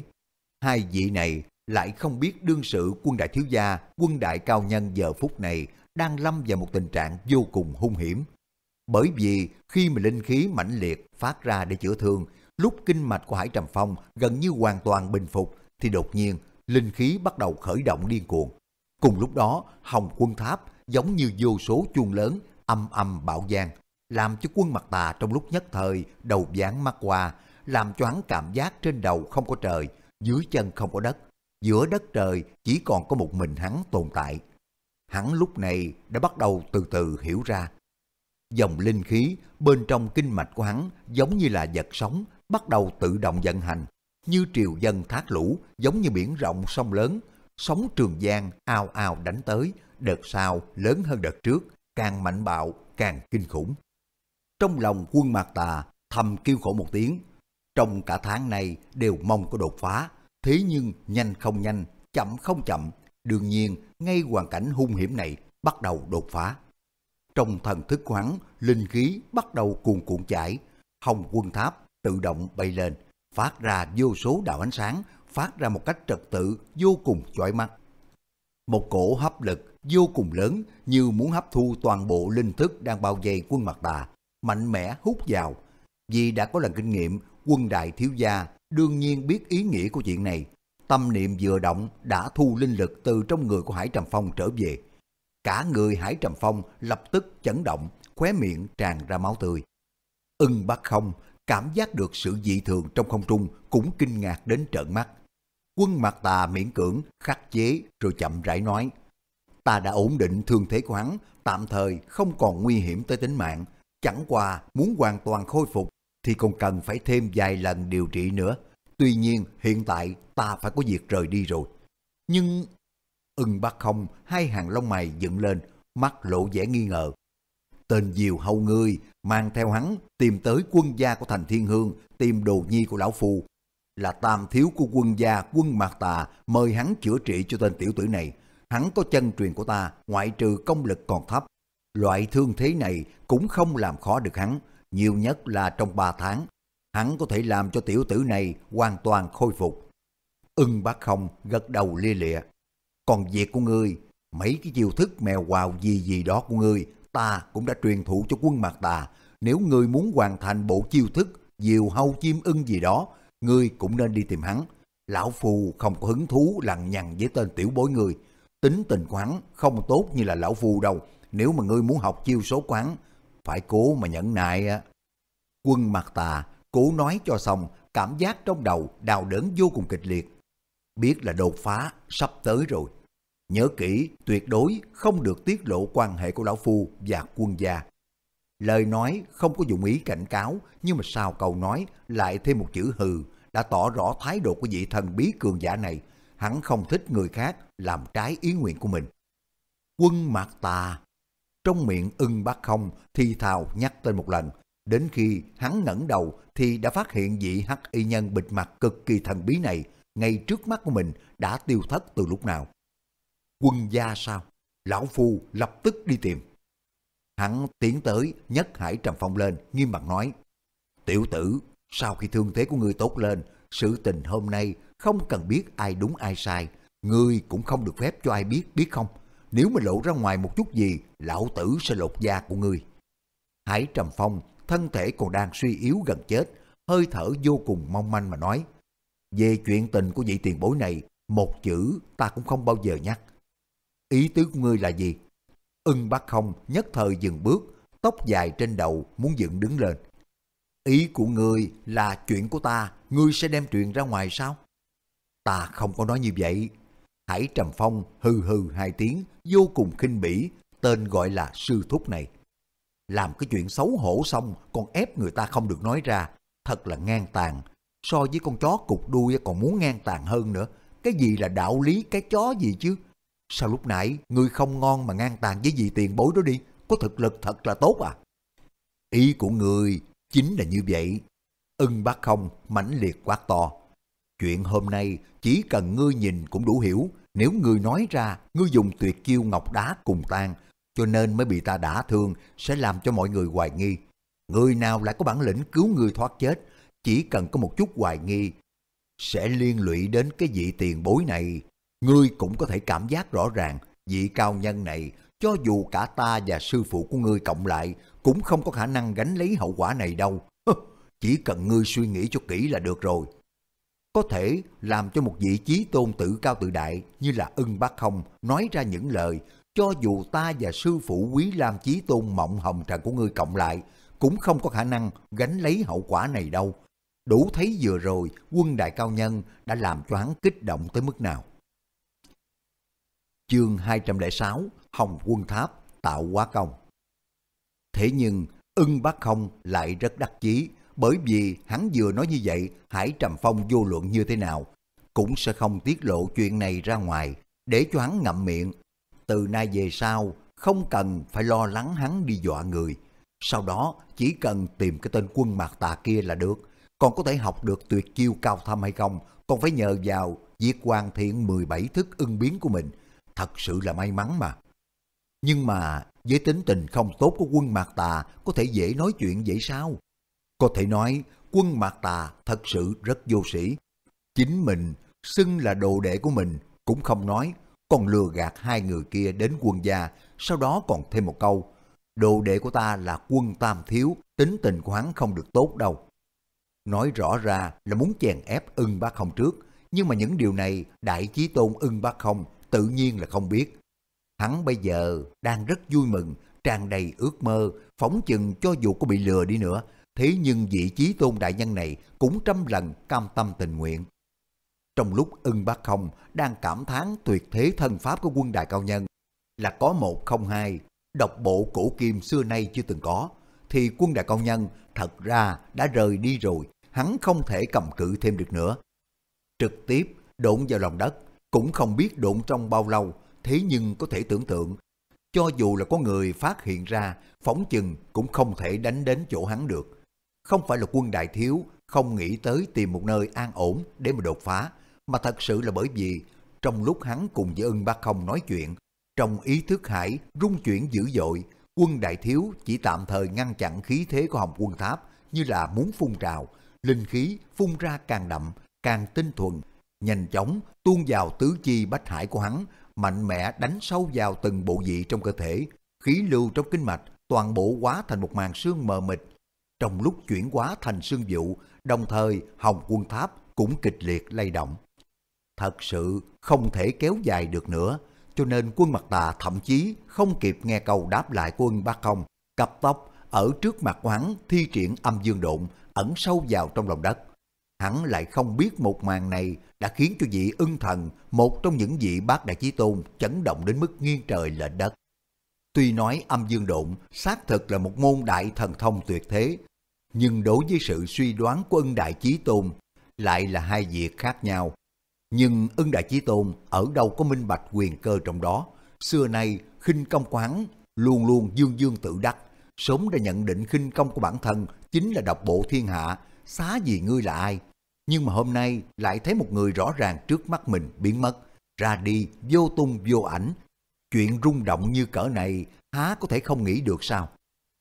Hai vị này lại không biết đương sự quân đại thiếu gia, quân đại cao nhân giờ phút này đang lâm vào một tình trạng vô cùng hung hiểm. Bởi vì khi mà linh khí mãnh liệt phát ra để chữa thương, Lúc kinh mạch của Hải Trầm Phong gần như hoàn toàn bình phục, thì đột nhiên linh khí bắt đầu khởi động điên cuồng. Cùng lúc đó, Hồng Quân Tháp giống như vô số chuông lớn âm âm bạo giang, làm cho quân mặt tà trong lúc nhất thời đầu dán mắt qua, làm cho hắn cảm giác trên đầu không có trời, dưới chân không có đất, giữa đất trời chỉ còn có một mình hắn tồn tại. Hắn lúc này đã bắt đầu từ từ hiểu ra. Dòng linh khí bên trong kinh mạch của hắn giống như là vật sống bắt đầu tự động vận hành, như triều dân thác lũ, giống như biển rộng sông lớn, sóng trường giang ao ao đánh tới, đợt sau lớn hơn đợt trước, càng mạnh bạo, càng kinh khủng. Trong lòng quân Mạc Tà thầm kêu khổ một tiếng, trong cả tháng này đều mong có đột phá, thế nhưng nhanh không nhanh, chậm không chậm, đương nhiên ngay hoàn cảnh hung hiểm này bắt đầu đột phá. Trong thần thức của linh khí bắt đầu cuồn cuộn chảy, hồng quân tháp tự động bay lên, phát ra vô số đạo ánh sáng, phát ra một cách trật tự vô cùng chói mắt. Một cổ hấp lực vô cùng lớn như muốn hấp thu toàn bộ linh thức đang bao vây quân mặt tà, mạnh mẽ hút vào. Vì đã có lần kinh nghiệm, quân đại thiếu gia đương nhiên biết ý nghĩa của chuyện này. Tâm niệm vừa động đã thu linh lực từ trong người của Hải Trầm Phong trở về. Cả người Hải Trầm Phong lập tức chấn động, khóe miệng tràn ra máu tươi. Ưng ừ, bắt không cảm giác được sự dị thường trong không trung cũng kinh ngạc đến trợn mắt. Quân mặt tà miễn cưỡng, khắc chế rồi chậm rãi nói. Ta đã ổn định thương thế của hắn, tạm thời không còn nguy hiểm tới tính mạng. Chẳng qua muốn hoàn toàn khôi phục thì còn cần phải thêm vài lần điều trị nữa. Tuy nhiên hiện tại ta phải có việc rời đi rồi. Nhưng... Ưng ừ, không, hai hàng lông mày dựng lên, mắt lộ vẻ nghi ngờ, tên diều hầu người mang theo hắn tìm tới quân gia của thành thiên hương tìm đồ nhi của lão phu là tam thiếu của quân gia quân mạc tà mời hắn chữa trị cho tên tiểu tử này hắn có chân truyền của ta ngoại trừ công lực còn thấp loại thương thế này cũng không làm khó được hắn nhiều nhất là trong 3 tháng hắn có thể làm cho tiểu tử này hoàn toàn khôi phục ưng ừ, bác không gật đầu lia lịa còn việc của ngươi mấy cái chiêu thức mèo quào gì gì đó của ngươi ta cũng đã truyền thụ cho quân Mạc Tà, nếu ngươi muốn hoàn thành bộ chiêu thức diều hâu chim ưng gì đó, ngươi cũng nên đi tìm hắn. Lão phù không có hứng thú lằng nhằng với tên tiểu bối người. Tính tình quán không tốt như là Lão phù đâu. Nếu mà ngươi muốn học chiêu số quán, phải cố mà nhẫn nại á. Quân Mạc tà, cố nói cho xong, cảm giác trong đầu đào đớn vô cùng kịch liệt. Biết là đột phá, sắp tới rồi. Nhớ kỹ, tuyệt đối không được tiết lộ quan hệ của Lão Phu và quân gia. Lời nói không có dụng ý cảnh cáo, nhưng mà sao câu nói lại thêm một chữ hừ, đã tỏ rõ thái độ của vị thần bí cường giả này. Hắn không thích người khác làm trái ý nguyện của mình. Quân Mạc Tà Trong miệng ưng bác không thi thào nhắc tên một lần. Đến khi hắn ngẩng đầu thì đã phát hiện vị hắc y nhân bịt mặt cực kỳ thần bí này ngay trước mắt của mình đã tiêu thất từ lúc nào quân gia sao? Lão Phu lập tức đi tìm. Hắn tiến tới nhấc Hải Trầm Phong lên, nghiêm mặt nói. Tiểu tử, sau khi thương thế của ngươi tốt lên, sự tình hôm nay không cần biết ai đúng ai sai. Ngươi cũng không được phép cho ai biết, biết không? Nếu mà lộ ra ngoài một chút gì, lão tử sẽ lột da của ngươi. Hải Trầm Phong, thân thể còn đang suy yếu gần chết, hơi thở vô cùng mong manh mà nói. Về chuyện tình của vị tiền bối này, một chữ ta cũng không bao giờ nhắc ý tứ của ngươi là gì? Ưng bắt không nhất thời dừng bước, tóc dài trên đầu muốn dựng đứng lên. Ý của ngươi là chuyện của ta, ngươi sẽ đem chuyện ra ngoài sao? Ta không có nói như vậy. Hãy Trầm Phong hừ hừ hai tiếng, vô cùng khinh bỉ, tên gọi là sư thúc này. Làm cái chuyện xấu hổ xong còn ép người ta không được nói ra, thật là ngang tàn. So với con chó cục đuôi còn muốn ngang tàn hơn nữa, cái gì là đạo lý cái chó gì chứ? Sao lúc nãy ngươi không ngon mà ngang tàn với vị tiền bối đó đi? Có thực lực thật là tốt à? Ý của người chính là như vậy. Ưng bác không mãnh liệt quát to. Chuyện hôm nay chỉ cần ngươi nhìn cũng đủ hiểu. Nếu ngươi nói ra, ngươi dùng tuyệt chiêu ngọc đá cùng tan, cho nên mới bị ta đả thương, sẽ làm cho mọi người hoài nghi. Người nào lại có bản lĩnh cứu người thoát chết, chỉ cần có một chút hoài nghi, sẽ liên lụy đến cái vị tiền bối này ngươi cũng có thể cảm giác rõ ràng vị cao nhân này cho dù cả ta và sư phụ của ngươi cộng lại cũng không có khả năng gánh lấy hậu quả này đâu. Chỉ cần ngươi suy nghĩ cho kỹ là được rồi. Có thể làm cho một vị trí tôn tự cao tự đại như là ưng bác không nói ra những lời cho dù ta và sư phụ quý lam chí tôn mộng hồng trần của ngươi cộng lại cũng không có khả năng gánh lấy hậu quả này đâu. Đủ thấy vừa rồi quân đại cao nhân đã làm cho hắn kích động tới mức nào chương 206, Hồng Quân Tháp, tạo quá công. Thế nhưng, ưng bác không lại rất đắc chí, bởi vì hắn vừa nói như vậy, Hải Trầm Phong vô luận như thế nào, cũng sẽ không tiết lộ chuyện này ra ngoài, để cho hắn ngậm miệng. Từ nay về sau, không cần phải lo lắng hắn đi dọa người. Sau đó, chỉ cần tìm cái tên quân mạc tà kia là được, còn có thể học được tuyệt chiêu cao thâm hay không, còn phải nhờ vào việc hoàn thiện 17 thức ưng biến của mình, thật sự là may mắn mà. Nhưng mà với tính tình không tốt của quân Mạc Tà có thể dễ nói chuyện vậy sao? Có thể nói quân Mạc Tà thật sự rất vô sĩ. Chính mình xưng là đồ đệ của mình cũng không nói, còn lừa gạt hai người kia đến quân gia, sau đó còn thêm một câu. Đồ đệ của ta là quân tam thiếu, tính tình của hắn không được tốt đâu. Nói rõ ra là muốn chèn ép ưng bác không trước, nhưng mà những điều này đại chí tôn ưng bác không tự nhiên là không biết. Hắn bây giờ đang rất vui mừng, tràn đầy ước mơ, phóng chừng cho dù có bị lừa đi nữa, thế nhưng vị trí tôn đại nhân này cũng trăm lần cam tâm tình nguyện. Trong lúc ưng bác không đang cảm thán tuyệt thế thân pháp của quân đại cao nhân là có một không hai, độc bộ cổ kim xưa nay chưa từng có, thì quân đại cao nhân thật ra đã rời đi rồi, hắn không thể cầm cự thêm được nữa. Trực tiếp đụng vào lòng đất, cũng không biết độn trong bao lâu, thế nhưng có thể tưởng tượng, cho dù là có người phát hiện ra, phóng chừng cũng không thể đánh đến chỗ hắn được. Không phải là quân đại thiếu, không nghĩ tới tìm một nơi an ổn để mà đột phá, mà thật sự là bởi vì trong lúc hắn cùng với ưng bác không nói chuyện, trong ý thức hải rung chuyển dữ dội, quân đại thiếu chỉ tạm thời ngăn chặn khí thế của hồng quân tháp như là muốn phun trào, linh khí phun ra càng đậm, càng tinh thuần, nhanh chóng tuôn vào tứ chi bách hải của hắn, mạnh mẽ đánh sâu vào từng bộ vị trong cơ thể, khí lưu trong kinh mạch toàn bộ hóa thành một màn sương mờ mịt. Trong lúc chuyển hóa thành sương vụ, đồng thời hồng quân tháp cũng kịch liệt lay động. Thật sự không thể kéo dài được nữa, cho nên quân mặt tà thậm chí không kịp nghe câu đáp lại quân bác công, cặp tóc ở trước mặt của thi triển âm dương độn ẩn sâu vào trong lòng đất hắn lại không biết một màn này đã khiến cho vị ưng thần, một trong những vị bác đại chí tôn, chấn động đến mức nghiêng trời lệch đất. Tuy nói âm dương độn xác thực là một môn đại thần thông tuyệt thế, nhưng đối với sự suy đoán của ưng đại chí tôn lại là hai việc khác nhau. Nhưng ưng đại chí tôn ở đâu có minh bạch quyền cơ trong đó, xưa nay khinh công quán luôn luôn dương dương tự đắc, sống đã nhận định khinh công của bản thân chính là độc bộ thiên hạ, xá gì ngươi là ai, nhưng mà hôm nay lại thấy một người rõ ràng trước mắt mình biến mất, ra đi vô tung vô ảnh. Chuyện rung động như cỡ này há có thể không nghĩ được sao?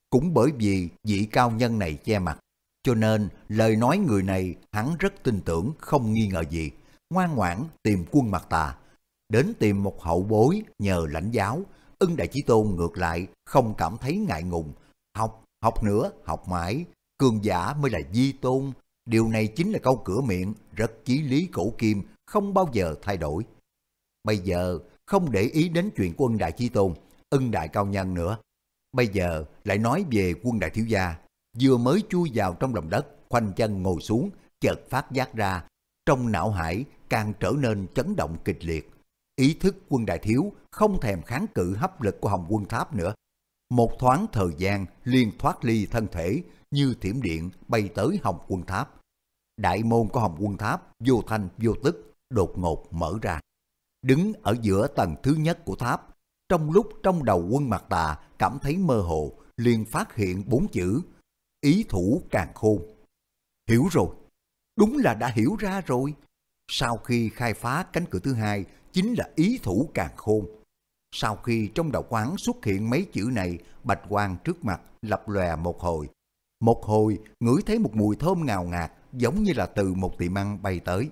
Cũng bởi vì vị cao nhân này che mặt, cho nên lời nói người này hắn rất tin tưởng không nghi ngờ gì, ngoan ngoãn tìm quân mặt tà, đến tìm một hậu bối nhờ lãnh giáo, ưng đại chí tôn ngược lại không cảm thấy ngại ngùng, học, học nữa, học mãi, cường giả mới là di tôn, Điều này chính là câu cửa miệng rất chí lý cổ kim, không bao giờ thay đổi. Bây giờ không để ý đến chuyện quân đại chi tôn, ân đại cao nhân nữa. Bây giờ lại nói về quân đại thiếu gia, vừa mới chui vào trong lòng đất, khoanh chân ngồi xuống, chợt phát giác ra. Trong não hải càng trở nên chấn động kịch liệt. Ý thức quân đại thiếu không thèm kháng cự hấp lực của hồng quân tháp nữa, một thoáng thời gian liền thoát ly thân thể như thiểm điện bay tới hồng quân tháp. Đại môn của hồng quân tháp vô thanh vô tức đột ngột mở ra. Đứng ở giữa tầng thứ nhất của tháp, trong lúc trong đầu quân mặt tà cảm thấy mơ hồ liền phát hiện bốn chữ ý thủ càng khôn. Hiểu rồi, đúng là đã hiểu ra rồi. Sau khi khai phá cánh cửa thứ hai chính là ý thủ càng khôn. Sau khi trong đầu quán xuất hiện mấy chữ này, bạch quang trước mặt lập lòe một hồi. Một hồi, ngửi thấy một mùi thơm ngào ngạt, giống như là từ một tiệm ăn bay tới.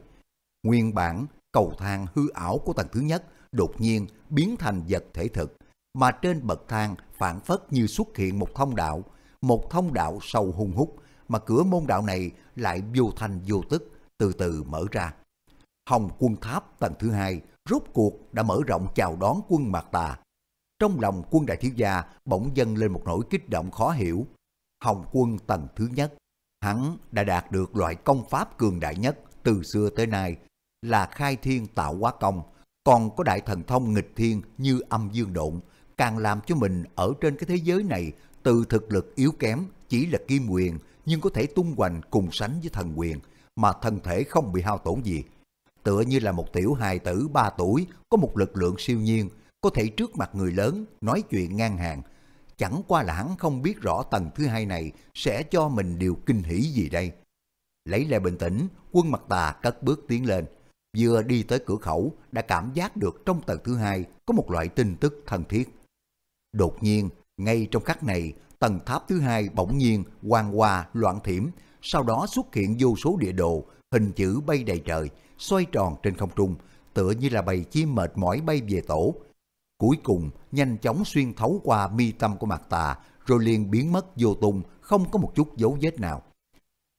Nguyên bản, cầu thang hư ảo của tầng thứ nhất đột nhiên biến thành vật thể thực, mà trên bậc thang phản phất như xuất hiện một thông đạo, một thông đạo sâu hung hút, mà cửa môn đạo này lại vô thành vô tức, từ từ mở ra. Hồng quân tháp tầng thứ hai rốt cuộc đã mở rộng chào đón quân Mạc Tà. Trong lòng quân đại thiếu gia bỗng dâng lên một nỗi kích động khó hiểu. Hồng quân tầng thứ nhất, hắn đã đạt được loại công pháp cường đại nhất từ xưa tới nay là khai thiên tạo hóa công, còn có đại thần thông nghịch thiên như âm dương độn, càng làm cho mình ở trên cái thế giới này từ thực lực yếu kém chỉ là kim quyền nhưng có thể tung hoành cùng sánh với thần quyền mà thân thể không bị hao tổn gì tựa như là một tiểu hài tử 3 tuổi, có một lực lượng siêu nhiên, có thể trước mặt người lớn nói chuyện ngang hàng. Chẳng qua là hắn không biết rõ tầng thứ hai này sẽ cho mình điều kinh hỉ gì đây. Lấy lại bình tĩnh, quân mặt tà cất bước tiến lên. Vừa đi tới cửa khẩu đã cảm giác được trong tầng thứ hai có một loại tin tức thân thiết. Đột nhiên, ngay trong khắc này, tầng tháp thứ hai bỗng nhiên quang hoa loạn thiểm, sau đó xuất hiện vô số địa đồ, hình chữ bay đầy trời – xoay tròn trên không trung, tựa như là bầy chim mệt mỏi bay về tổ. Cuối cùng, nhanh chóng xuyên thấu qua mi tâm của mặt tà, rồi liền biến mất vô tung, không có một chút dấu vết nào.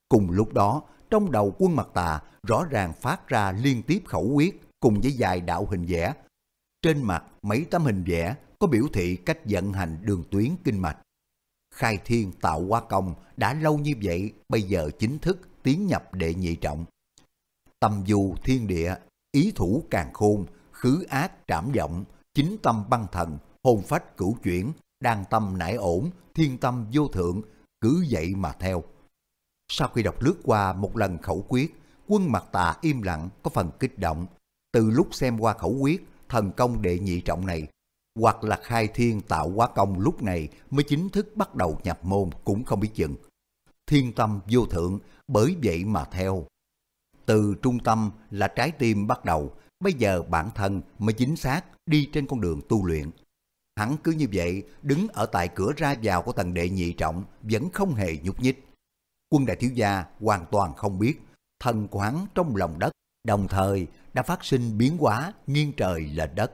Cùng lúc đó, trong đầu quân mặt tà rõ ràng phát ra liên tiếp khẩu quyết cùng với vài đạo hình vẽ. Trên mặt mấy tấm hình vẽ có biểu thị cách vận hành đường tuyến kinh mạch. Khai thiên tạo hóa công đã lâu như vậy bây giờ chính thức tiến nhập đệ nhị trọng tâm dù thiên địa, ý thủ càng khôn, khứ ác trảm vọng, chính tâm băng thần, hồn phách cửu chuyển, đang tâm nải ổn, thiên tâm vô thượng, cứ vậy mà theo. Sau khi đọc lướt qua một lần khẩu quyết, quân mặt tà im lặng có phần kích động. Từ lúc xem qua khẩu quyết, thần công đệ nhị trọng này, hoặc là khai thiên tạo hóa công lúc này mới chính thức bắt đầu nhập môn cũng không biết chừng. Thiên tâm vô thượng, bởi vậy mà theo, từ trung tâm là trái tim bắt đầu, bây giờ bản thân mới chính xác đi trên con đường tu luyện. Hắn cứ như vậy, đứng ở tại cửa ra vào của tầng đệ nhị trọng vẫn không hề nhúc nhích. Quân đại thiếu gia hoàn toàn không biết, thần của hắn trong lòng đất, đồng thời đã phát sinh biến hóa nghiêng trời lệch đất.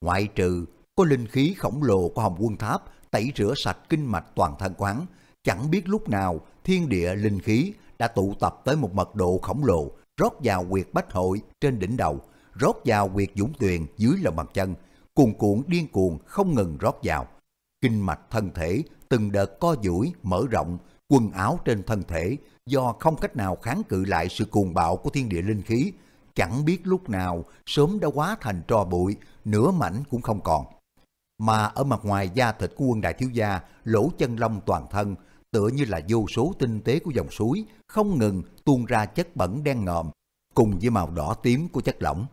Ngoại trừ có linh khí khổng lồ của hồng quân tháp tẩy rửa sạch kinh mạch toàn thân quán chẳng biết lúc nào thiên địa linh khí đã tụ tập tới một mật độ khổng lồ, rót vào quyệt bách hội trên đỉnh đầu, rót vào quyệt dũng tuyền dưới lòng bàn chân, cuồn cuộn điên cuồng không ngừng rót vào. Kinh mạch thân thể từng đợt co duỗi mở rộng, quần áo trên thân thể do không cách nào kháng cự lại sự cuồng bạo của thiên địa linh khí, chẳng biết lúc nào sớm đã quá thành tro bụi, nửa mảnh cũng không còn. Mà ở mặt ngoài da thịt của quân đại thiếu gia, lỗ chân lông toàn thân tựa như là vô số tinh tế của dòng suối không ngừng tuôn ra chất bẩn đen ngòm cùng với màu đỏ tím của chất lỏng.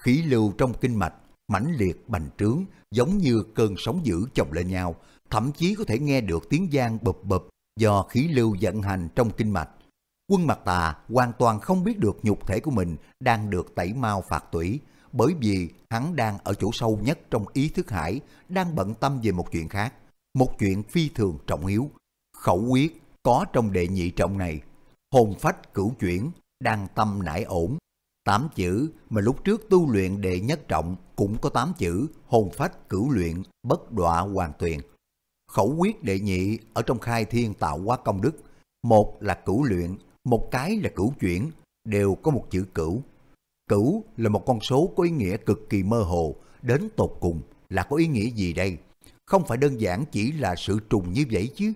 Khí lưu trong kinh mạch mãnh liệt bành trướng giống như cơn sóng dữ chồng lên nhau, thậm chí có thể nghe được tiếng giang bụp bụp do khí lưu vận hành trong kinh mạch. Quân mặt tà hoàn toàn không biết được nhục thể của mình đang được tẩy mau phạt tủy, bởi vì hắn đang ở chỗ sâu nhất trong ý thức hải, đang bận tâm về một chuyện khác, một chuyện phi thường trọng yếu, Khẩu quyết có trong đệ nhị trọng này, hồn phách cửu chuyển, đang tâm nải ổn. Tám chữ mà lúc trước tu luyện đệ nhất trọng cũng có tám chữ hồn phách cửu luyện bất đọa hoàn tuyền. Khẩu quyết đệ nhị ở trong khai thiên tạo hóa công đức, một là cửu luyện, một cái là cửu chuyển, đều có một chữ cửu. Cửu là một con số có ý nghĩa cực kỳ mơ hồ, đến tột cùng là có ý nghĩa gì đây? Không phải đơn giản chỉ là sự trùng như vậy chứ.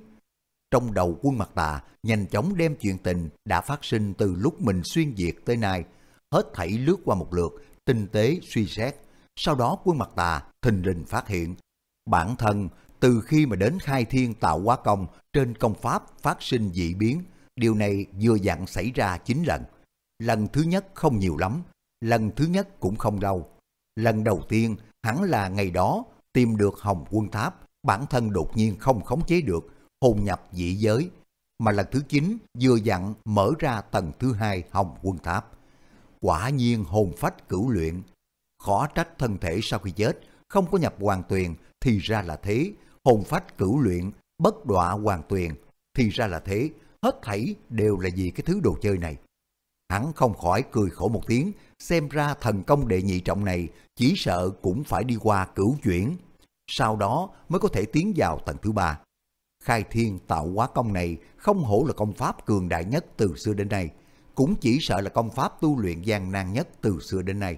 Trong đầu quân mặt tà, nhanh chóng đem chuyện tình đã phát sinh từ lúc mình xuyên việt tới nay. Hết thảy lướt qua một lượt, tinh tế suy xét. Sau đó quân mặt tà thình lình phát hiện. Bản thân, từ khi mà đến khai thiên tạo hóa công, trên công pháp phát sinh dị biến, điều này vừa dặn xảy ra 9 lần. Lần thứ nhất không nhiều lắm, lần thứ nhất cũng không lâu. Lần đầu tiên, hẳn là ngày đó, tìm được Hồng Quân Tháp, bản thân đột nhiên không khống chế được, hồn nhập dị giới, mà lần thứ 9 vừa dặn mở ra tầng thứ hai hồng quân tháp. Quả nhiên hồn phách cửu luyện, khó trách thân thể sau khi chết không có nhập hoàn tuyền thì ra là thế, hồn phách cửu luyện bất đọa hoàn tuyền thì ra là thế, hết thảy đều là vì cái thứ đồ chơi này. Hắn không khỏi cười khổ một tiếng, xem ra thần công đệ nhị trọng này chỉ sợ cũng phải đi qua cửu chuyển, sau đó mới có thể tiến vào tầng thứ ba khai thiên tạo hóa công này không hổ là công pháp cường đại nhất từ xưa đến nay, cũng chỉ sợ là công pháp tu luyện gian nan nhất từ xưa đến nay.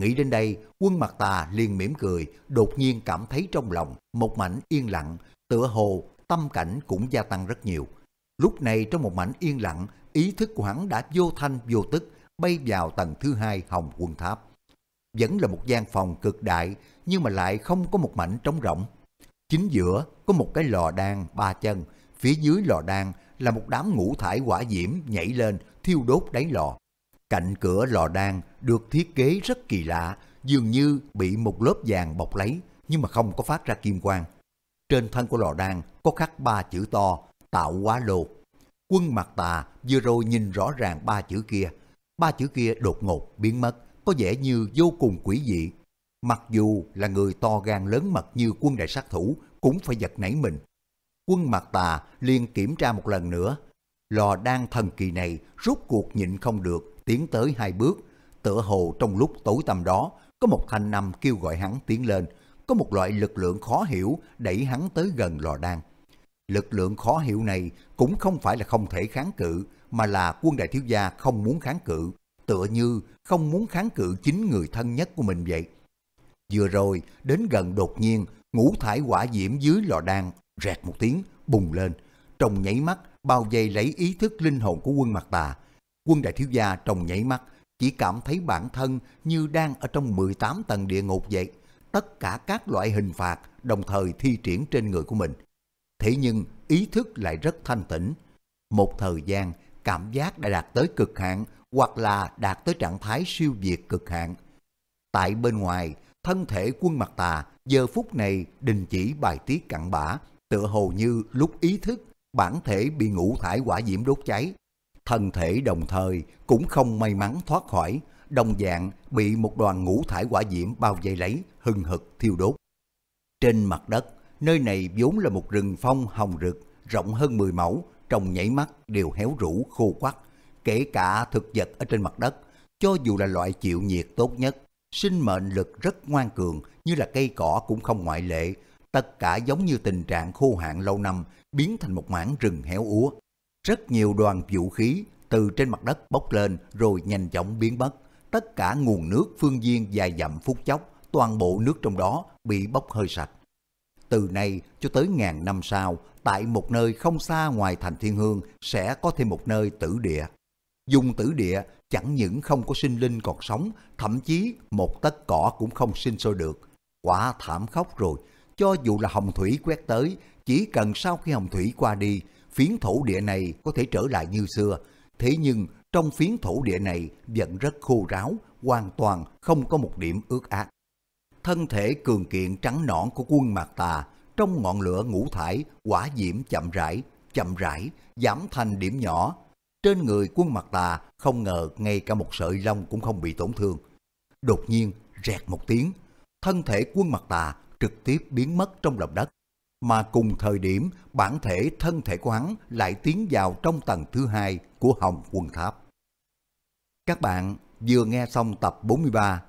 Nghĩ đến đây, quân mặt tà liền mỉm cười, đột nhiên cảm thấy trong lòng một mảnh yên lặng, tựa hồ tâm cảnh cũng gia tăng rất nhiều. Lúc này trong một mảnh yên lặng, ý thức của hắn đã vô thanh vô tức bay vào tầng thứ hai hồng quân tháp. Vẫn là một gian phòng cực đại, nhưng mà lại không có một mảnh trống rỗng. Chính giữa có một cái lò đan ba chân, phía dưới lò đan là một đám ngũ thải quả diễm nhảy lên thiêu đốt đáy lò. Cạnh cửa lò đan được thiết kế rất kỳ lạ, dường như bị một lớp vàng bọc lấy nhưng mà không có phát ra kim quang. Trên thân của lò đan có khắc ba chữ to, tạo hóa lô. Quân mặt tà vừa rồi nhìn rõ ràng ba chữ kia. Ba chữ kia đột ngột biến mất, có vẻ như vô cùng quỷ dị, Mặc dù là người to gan lớn mật như quân đại sát thủ cũng phải giật nảy mình. Quân mặt tà liền kiểm tra một lần nữa. Lò đan thần kỳ này rút cuộc nhịn không được tiến tới hai bước. Tựa hồ trong lúc tối tăm đó có một thanh năm kêu gọi hắn tiến lên. Có một loại lực lượng khó hiểu đẩy hắn tới gần lò đan. Lực lượng khó hiểu này cũng không phải là không thể kháng cự mà là quân đại thiếu gia không muốn kháng cự tựa như không muốn kháng cự chính người thân nhất của mình vậy Vừa rồi, đến gần đột nhiên, ngũ thải quả diễm dưới lò đan, rẹt một tiếng, bùng lên. Trong nhảy mắt, bao dây lấy ý thức linh hồn của quân mặt tà. Quân đại thiếu gia trong nhảy mắt, chỉ cảm thấy bản thân như đang ở trong 18 tầng địa ngục vậy. Tất cả các loại hình phạt đồng thời thi triển trên người của mình. Thế nhưng ý thức lại rất thanh tĩnh. Một thời gian, cảm giác đã đạt tới cực hạn hoặc là đạt tới trạng thái siêu việt cực hạn. Tại bên ngoài, thân thể quân mặt tà giờ phút này đình chỉ bài tiết cặn bã, tựa hồ như lúc ý thức bản thể bị ngũ thải quả diễm đốt cháy. Thân thể đồng thời cũng không may mắn thoát khỏi, đồng dạng bị một đoàn ngũ thải quả diễm bao vây lấy, hừng hực thiêu đốt. Trên mặt đất, nơi này vốn là một rừng phong hồng rực, rộng hơn 10 mẫu, trong nhảy mắt đều héo rũ khô quắt, kể cả thực vật ở trên mặt đất, cho dù là loại chịu nhiệt tốt nhất Sinh mệnh lực rất ngoan cường, như là cây cỏ cũng không ngoại lệ, tất cả giống như tình trạng khô hạn lâu năm, biến thành một mảng rừng héo úa. Rất nhiều đoàn vũ khí từ trên mặt đất bốc lên rồi nhanh chóng biến mất. Tất cả nguồn nước phương viên dài dặm phút chốc, toàn bộ nước trong đó bị bốc hơi sạch. Từ nay cho tới ngàn năm sau, tại một nơi không xa ngoài thành thiên hương sẽ có thêm một nơi tử địa. Dùng tử địa chẳng những không có sinh linh còn sống, thậm chí một tấc cỏ cũng không sinh sôi được. Quả thảm khốc rồi, cho dù là hồng thủy quét tới, chỉ cần sau khi hồng thủy qua đi, phiến thổ địa này có thể trở lại như xưa. Thế nhưng trong phiến thổ địa này vẫn rất khô ráo, hoàn toàn không có một điểm ướt át. Thân thể cường kiện trắng nõn của quân Mạc Tà trong ngọn lửa ngũ thải, quả diễm chậm rãi, chậm rãi, giảm thành điểm nhỏ, trên người quân mặt tà không ngờ ngay cả một sợi lông cũng không bị tổn thương. Đột nhiên, rẹt một tiếng, thân thể quân mặt tà trực tiếp biến mất trong lòng đất. Mà cùng thời điểm, bản thể thân thể của hắn lại tiến vào trong tầng thứ hai của Hồng Quân Tháp. Các bạn vừa nghe xong tập 43